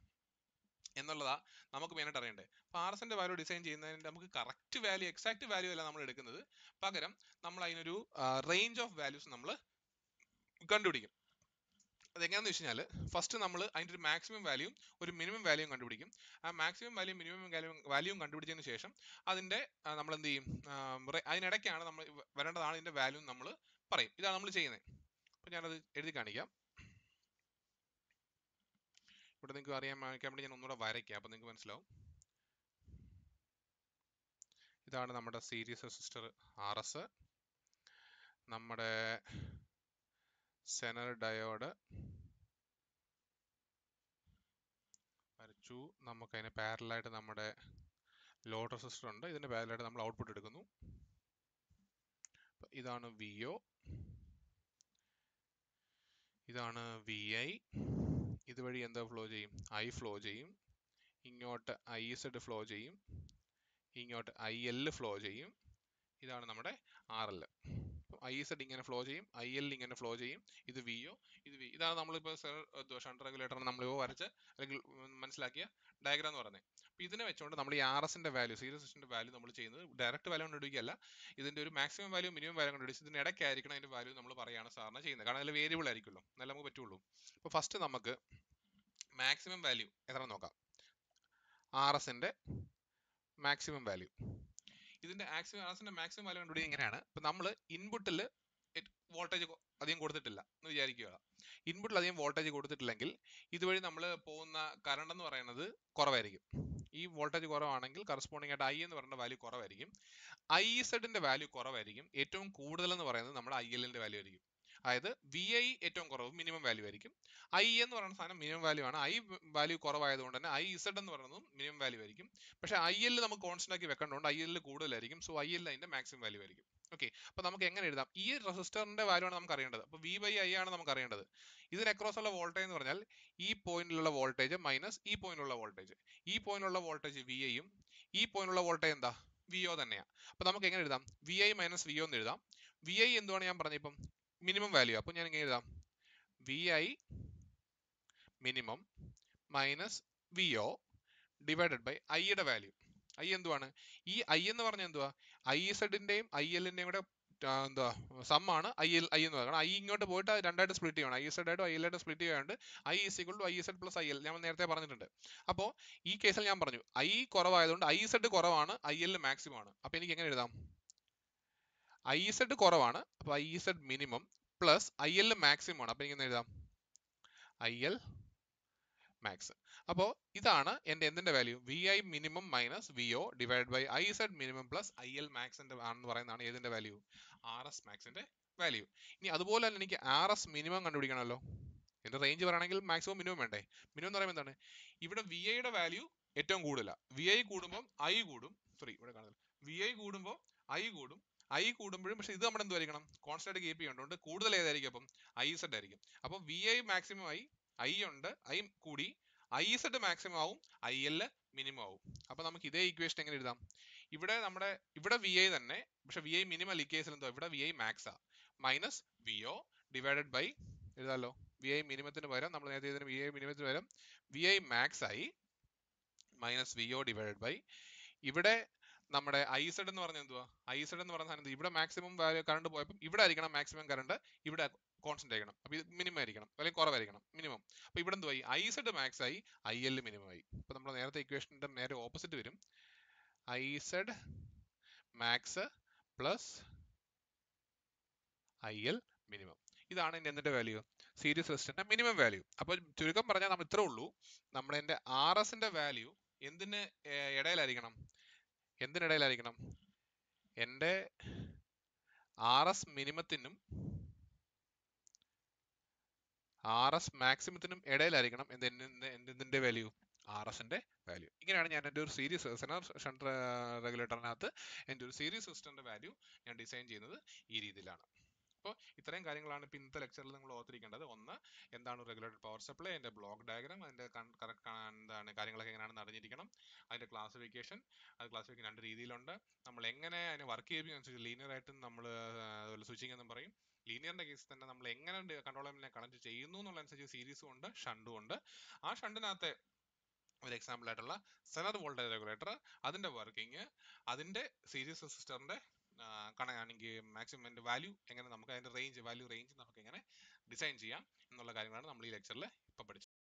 എന്നുള്ളതാ നമുക്ക് മെയിനായിട്ട് അറിയേണ്ടത് അപ്പോൾ ആർ എസിൻ്റെ വാല്യൂ ഡിസൈൻ ചെയ്യുന്നതിന് നമുക്ക് കറക്റ്റ് വാല്യൂ എക്സാക്ട് വാല്യൂ അല്ല നമ്മൾ എടുക്കുന്നത് പകരം നമ്മൾ അതിനൊരു റേഞ്ച് ഓഫ് വാല്യൂസ് നമ്മൾ കണ്ടുപിടിക്കും അതെങ്ങനെയാണെന്ന് വെച്ച് കഴിഞ്ഞാൽ ഫസ്റ്റ് നമ്മൾ അതിൻ്റെ ഒരു മാക്സിമം വാല്യൂ ഒരു മിനിമം വാല്യൂ കണ്ടുപിടിക്കും ആ maximum value minimum value value കണ്ടുപിടിച്ചതിന് ശേഷം അതിൻ്റെ നമ്മൾ എന്ത് ചെയ്യും അതിനിടയ്ക്കാണ് നമ്മൾ വരേണ്ടതാണ് ഇതിൻ്റെ വാല്യൂ നമ്മൾ പറയും ഇതാണ് നമ്മൾ ചെയ്യുന്നത് അപ്പോൾ ഞാനത് എഴുതി കാണിക്കാം ഇവിടെ നിങ്ങൾക്ക് അറിയാൻ വാങ്ങിക്കാൻ വേണ്ടി ഞാൻ ഒന്നുകൂടെ വരയ്ക്കാം അപ്പോൾ നിങ്ങൾക്ക് മനസ്സിലാവും ഇതാണ് നമ്മുടെ സീരീസ് റെസിസ്റ്റർ ആർ എസ് നമ്മുടെ സെനർ ഡയോഡ് വരച്ചു നമുക്കതിന് പാരലായിട്ട് നമ്മുടെ ലോഡ് റെസിസ്റ്റർ ഉണ്ട് ഇതിൻ്റെ പാരലായിട്ട് നമ്മൾ ഔട്ട്പുട്ട് എടുക്കുന്നു ഇതാണ് വി ഇതാണ് വി ഐ ഇതുവഴി എന്താ ഫ്ലോ ചെയ്യും ഐ ഫ്ലോ ചെയ്യും ഇങ്ങോട്ട് ഐ സെഡ് ഫ്ലോ ചെയ്യും ഇങ്ങോട്ട് ഐ എൽ ഫ്ലോ ചെയ്യും ഇതാണ് നമ്മുടെ ആർ എൽ ഐ സെഡ് ഇങ്ങനെ ഫ്ലോ ചെയ്യും ഐ എൽ ഇങ്ങനെ ഫ്ലോ ചെയ്യും ഇത് വി ഇത് വി ഇതാണ് നമ്മളിപ്പോൾ ഷണ്ട് റെഗുലേറ്റർ നമ്മളിപ്പോൾ വരച്ച് അല്ലെങ്കിൽ മനസ്സിലാക്കിയ ഡയഗ്രാം എന്ന് പറയുന്നത് അപ്പോൾ ഇതിനെ വെച്ചുകൊണ്ട് നമ്മൾ ഈ ആർ എസിന്റെ വാല്യൂ സീരിയൽ സിക്സിന്റെ വാല്യൂ നമ്മൾ ചെയ്യുന്നത് ഡയറക്റ്റ് വാല്യൂ കണ്ടുപിടിക്കുകയല്ല ഇതിന്റെ ഒരു മാക്സിമം വാല്യൂ മിനിമം വാല്യൂ കണ്ടുപിടിച്ച് ഇതിന് ഇടയ്ക്കായിരിക്കണം അതിന്റെ വാല്യൂ നമ്മൾ പറയുകയാണ് സാറിന് ചെയ്യുന്നത് കാരണം അതിൽ വേരിയബിൾ ആയിരിക്കുമല്ലോ എന്നാലും നമുക്ക് പറ്റുള്ളൂ അപ്പോൾ ഫസ്റ്റ് നമുക്ക് മാക്സിമം വാല്യൂ എത്ര നോക്കാം ആർ എസിന്റെ മാക്സിമം വാല്യൂ ഇതിന്റെ ആക്സിമം ആർ എസിന്റെ മാക്സിമം വാല്യൂ കണ്ടുപിടിക്കുന്നത് എങ്ങനെയാണ് ഇപ്പൊ നമ്മൾ ഇൻപുട്ടിൽ വോൾട്ടേജ് അധികം കൊടുത്തിട്ടില്ല എന്ന് വിചാരിക്കുക ഇൻപുട്ടിൽ അധികം വോൾട്ടേജ് കൊടുത്തിട്ടില്ലെങ്കിൽ ഇതുവഴി നമ്മൾ പോകുന്ന കറണ്ട് എന്ന് പറയുന്നത് കുറവായിരിക്കും ഈ വോൾട്ടേജ് കുറവാണെങ്കിൽ കറസ്പോണ്ടിങ് ആയിട്ട് ഐ എന്ന് പറയുന്ന വാല്യൂ കുറവായിരിക്കും ഐ സെഡിന്റെ വാല്യൂ കുറവായിരിക്കും ഏറ്റവും കൂടുതൽ എന്ന് പറയുന്നത് നമ്മുടെ ഐ എല്ലിന്റെ വാല്യൂ ആയിരിക്കും അതായത് വി ഐ ഏറ്റവും കുറവ് മിനിമം വാല്യൂ ആയിരിക്കും ഐ e എന്ന് പറയുന്ന സാധനം മിനിമം വാല്യൂ ആണ് ഐ വാല്യൂ കുറവായതുകൊണ്ട് തന്നെ ഐ ഇസഡ് എന്ന് പറയുന്നതും മിനിമം വാല്യൂ ആയിരിക്കും പക്ഷെ ഐ എൽ നമുക്ക് കോൺസ്റ്റന്റ് ആക്കി വെക്കേണ്ടതുകൊണ്ട് ഐ എല്ലിൽ കൂടുതലായിരിക്കും സോ ഐ എൽ അതിന്റെ മാക്സിമം വാല്യൂ ആയിരിക്കും ഓക്കെ അപ്പോൾ നമുക്ക് എങ്ങനെ എഴുതാം ഈ റെസിസ്റ്ററിന്റെ വാല്യൂ ആണ് നമുക്ക് അറിയേണ്ടത് അപ്പോൾ വി ബൈ ഐ ആണ് നമുക്ക് അറിയേണ്ടത് ഇതിന് അക്രോസ് ഉള്ള വോൾട്ടേജ് എന്ന് പറഞ്ഞാൽ ഈ പോയിന്റിലുള്ള വോൾട്ടേജ് മൈനസ് ഈ പോയിന്റിലുള്ള വോൾട്ടേജ് ഈ പോയിന്റിലുള്ള വോൾട്ടേജ് വി ഐയും ഈ പോയിന്റിലുള്ള വോൾട്ടേജ് എന്താ വി ഒ തന്നെയാണ് അപ്പോൾ നമുക്ക് എങ്ങനെ എഴുതാം V I minus V O എന്ന് എഴുതാം വി ഐ എന്തുവാണ് ഞാൻ ഇപ്പം മിനിമം വാല്യൂ അപ്പോൾ ഞാൻ ഇങ്ങനെ എഴുതാം V I minimum minus V O divided by ഐയുടെ വാല്യൂ ഐ എന്തുവാണ് ഈ ഐ എന്ന് പറഞ്ഞാൽ എന്തുവാ ഐ സെഡിന്റെയും ഐ എല്ലിന്റെയും കൂടെ എന്താ സമ്മാണ് ഐ എൽ ഐ എന്ന് പറയുന്നത് ഐ ഇങ്ങോട്ട് പോയിട്ട് രണ്ടായിട്ട് സ്പ്ലിറ്റ് ചെയ്യണം ഐ എസ് ആയിട്ടും ഐ എൽ ആയിട്ട് സ്പ്ലിറ്റ് ചെയ്യാണ്ട് I is equal to I S എഡ് പ്ലസ് ഐ എൽ ഞാൻ നേരത്തെ പറഞ്ഞിട്ടുണ്ട് അപ്പോൾ ഈ കേസിൽ ഞാൻ പറഞ്ഞു ഐ കുറവായതുകൊണ്ട് ഐ സെഡ് കുറവാണ് ഐ എൽ മാക്സിമം ആണ് അപ്പോൾ എനിക്ക് എങ്ങനെ എഴുതാം ഐ സെഡ് കുറവാണ് അപ്പോൾ I Z minimum plus I L maximum ആണ് അപ്പോൾ എനിക്ക് എഴുതാം ഐ എൽ മാക്സ് അപ്പോൾ ഇതാണ് എൻ്റെ എന്തിൻ്റെ value V I minimum minus V O divide by I Z minimum plus I L മാക്സിൻ്റെ ആണെന്ന് പറയുന്നതാണ് ഏതിൻ്റെ വാല്യൂ ആർ എസ് മാക്സിൻ്റെ വാല്യൂ ഇനി അതുപോലെ തന്നെ എനിക്ക് ആർ എസ് മിനിമം കണ്ടുപിടിക്കണമല്ലോ എൻ്റെ റേഞ്ച് പറയണമെങ്കിൽ മാക്സിമം മിനിമം വേണ്ടേ മിനിമം എന്ന് പറയുമ്പോൾ എന്താണ് ഇവിടെ വി ഐയുടെ വാല്യൂ ഏറ്റവും കൂടുതലാണ് വി ഐ കൂടുമ്പോൾ ഐ കൂടും സോറി ഇവിടെ കാണുന്നില്ല വി ഐ കൂടുമ്പോൾ ഐ കൂടും ഐ കൂടുമ്പോഴും പക്ഷേ ഇത് നമ്മൾ എന്തായിരിക്കണം കോൺസ്റ്റന്റ് ആയിട്ട് കീപ്പ് ചെയ്യേണ്ടതുകൊണ്ട് കൂടുതൽ ഏതായിരിക്കും അപ്പം ഐ സെഡ് ആയിരിക്കും അപ്പം വി ഐ മാക്സിമം ആയി ഐ ഉണ്ട് ഐ കൂടി ഐ സെഡ് മാക്സിമം ആവും ഐ എൽ മിനിമം ആവും അപ്പൊ നമുക്ക് ഇതേ ഇക്വേഷൻ എങ്ങനെ എഴുതാം ഇവിടെ നമ്മുടെ ഇവിടെ വി ഐ തന്നെ പക്ഷെ വി ഐ മിനിമം ഈ കേസിൽ എന്തോ ഇവിടെ വി ഐ മാക്സ് ആ minus V O divided by എഴുതാമല്ലോ വി ഐ മിനിമത്തിന് പകരം നമ്മൾ നേരത്തെ വി ഐ മിനിമത്തിന് പകരം വി ഐ മാക്സ് ആയി minus V O divided by ഇവിടെ നമ്മുടെ ഐസഡ് എന്ന് പറഞ്ഞാൽ എന്തുവാ ഐസഡ് എന്ന് പറഞ്ഞ സാധനം ഇവിടെ മാക്സിമം വാല്യൂ കറണ്ട് പോയപ്പോൾ ഇവിടെ ആയിരിക്കണം മാക്സിമം കറണ്ട് ഇവിടെ കോൺസ്റ്റന്റ് ആയിരിക്കണം അപ്പൊ ഇത് മിനിമം ആയിരിക്കണം അല്ലെങ്കിൽ കുറവായിരിക്കണം മിനിമം അപ്പൊ ഇവിടെ എന്തുവായി ഐസഡ് മാക്സ് ആയി ഐ എൽ മിനിമം ആയി അപ്പൊ നമ്മുടെ നേരത്തെ ഇക്വേഷൻ്റെ നേരെ ഓപ്പോസിറ്റ് വരും I Z max plus I L minimum ഇതാണ് എൻ്റെ എന്തിൻ്റെ വാല്യൂ സീരീസ് റെസിസ്റ്റൻ്റെ മിനിമം വാല്യൂ അപ്പോൾ ചുരുക്കം പറഞ്ഞാൽ നമ്മൾ ഇത്രേ ഉള്ളൂ നമ്മുടെ എൻ്റെ ആർ എസിൻ്റെ വാല്യൂ എന്തിന് ഇടയിലായിരിക്കണം എന്തിനിടയിലായിരിക്കണം എൻ്റെ ആർ എസ് മിനിമത്തിനും ആർ എസ് മാക്സിമത്തിനും ഇടയിലായിരിക്കണം എന്തിൻ്റെ വാല്യൂ ആർ എസിന്റെ വാല്യൂ ഇങ്ങനെയാണ് ഞാൻ എൻ്റെ ഒരു സീരീസ് സെനർ ഷണ്ട് റെഗുലേറ്ററിനകത്ത് എൻ്റെ ഒരു സീരീസ് സിസ്റ്ററിന്റെ വാല്യൂ ഞാൻ ഡിസൈൻ ചെയ്യുന്നത് ഈ രീതിയിലാണ് അപ്പോൾ ഇത്രയും കാര്യങ്ങളാണ് ഇപ്പോൾ ഇന്നത്തെ ലെക്ചറിൽ നിങ്ങൾ ഓർത്തിരിക്കേണ്ടത് ഒന്ന് എന്താണ് റെഗുലേറ്റഡ് പവർ സപ്ലൈ അതിൻ്റെ ബ്ലോക്ക് ഡയഗ്രാം അതിൻ്റെ കറക്റ്റ് എന്താണ് കാര്യങ്ങളൊക്കെ എങ്ങനെയാണെന്ന് അറിഞ്ഞിരിക്കണം അതിൻ്റെ ക്ലാസിഫിക്കേഷൻ അത് ക്ലാസിഫിക്കേഷൻ രണ്ട് രീതിയിലുണ്ട് നമ്മൾ എങ്ങനെ അതിനെ വർക്ക് ചെയ്യുമ്പോൾ അനുസരിച്ച് ലീനിയർ ആയിട്ടും നമ്മൾ അതുപോലെ സ്വിച്ചിങ് എന്നും പറയും ലീനിയറിന്റെ കേസിൽ തന്നെ നമ്മൾ എങ്ങനെ കൺട്രോൾ കണക്ട് ചെയ്യുന്നു എന്നുള്ള അനുസരിച്ച് സീരീസും ഉണ്ട് ഷണ്ടും ഉണ്ട് ആ ഷണ്ടിനകത്തെ ഒരു എക്സാമ്പിൾ ആയിട്ടുള്ള സെനർ വോൾട്ടേജ് റെഗുലേറ്റർ അതിന്റെ വർക്കിംഗ് അതിന്റെ സീരീസ് റെസിസ്റ്ററിന്റെ അല്ലെങ്കിൽ മാക്സിമം അതിൻ്റെ വാല്യൂ എങ്ങനെ നമുക്ക് അതിൻ്റെ റേഞ്ച് വാല്യൂ റേഞ്ച് നമുക്ക് എങ്ങനെ ഡിസൈൻ ചെയ്യാം എന്നുള്ള കാര്യങ്ങളാണ് നമ്മൾ ഈ ലെക്ചറിൽ ഇപ്പം പഠിച്ചത്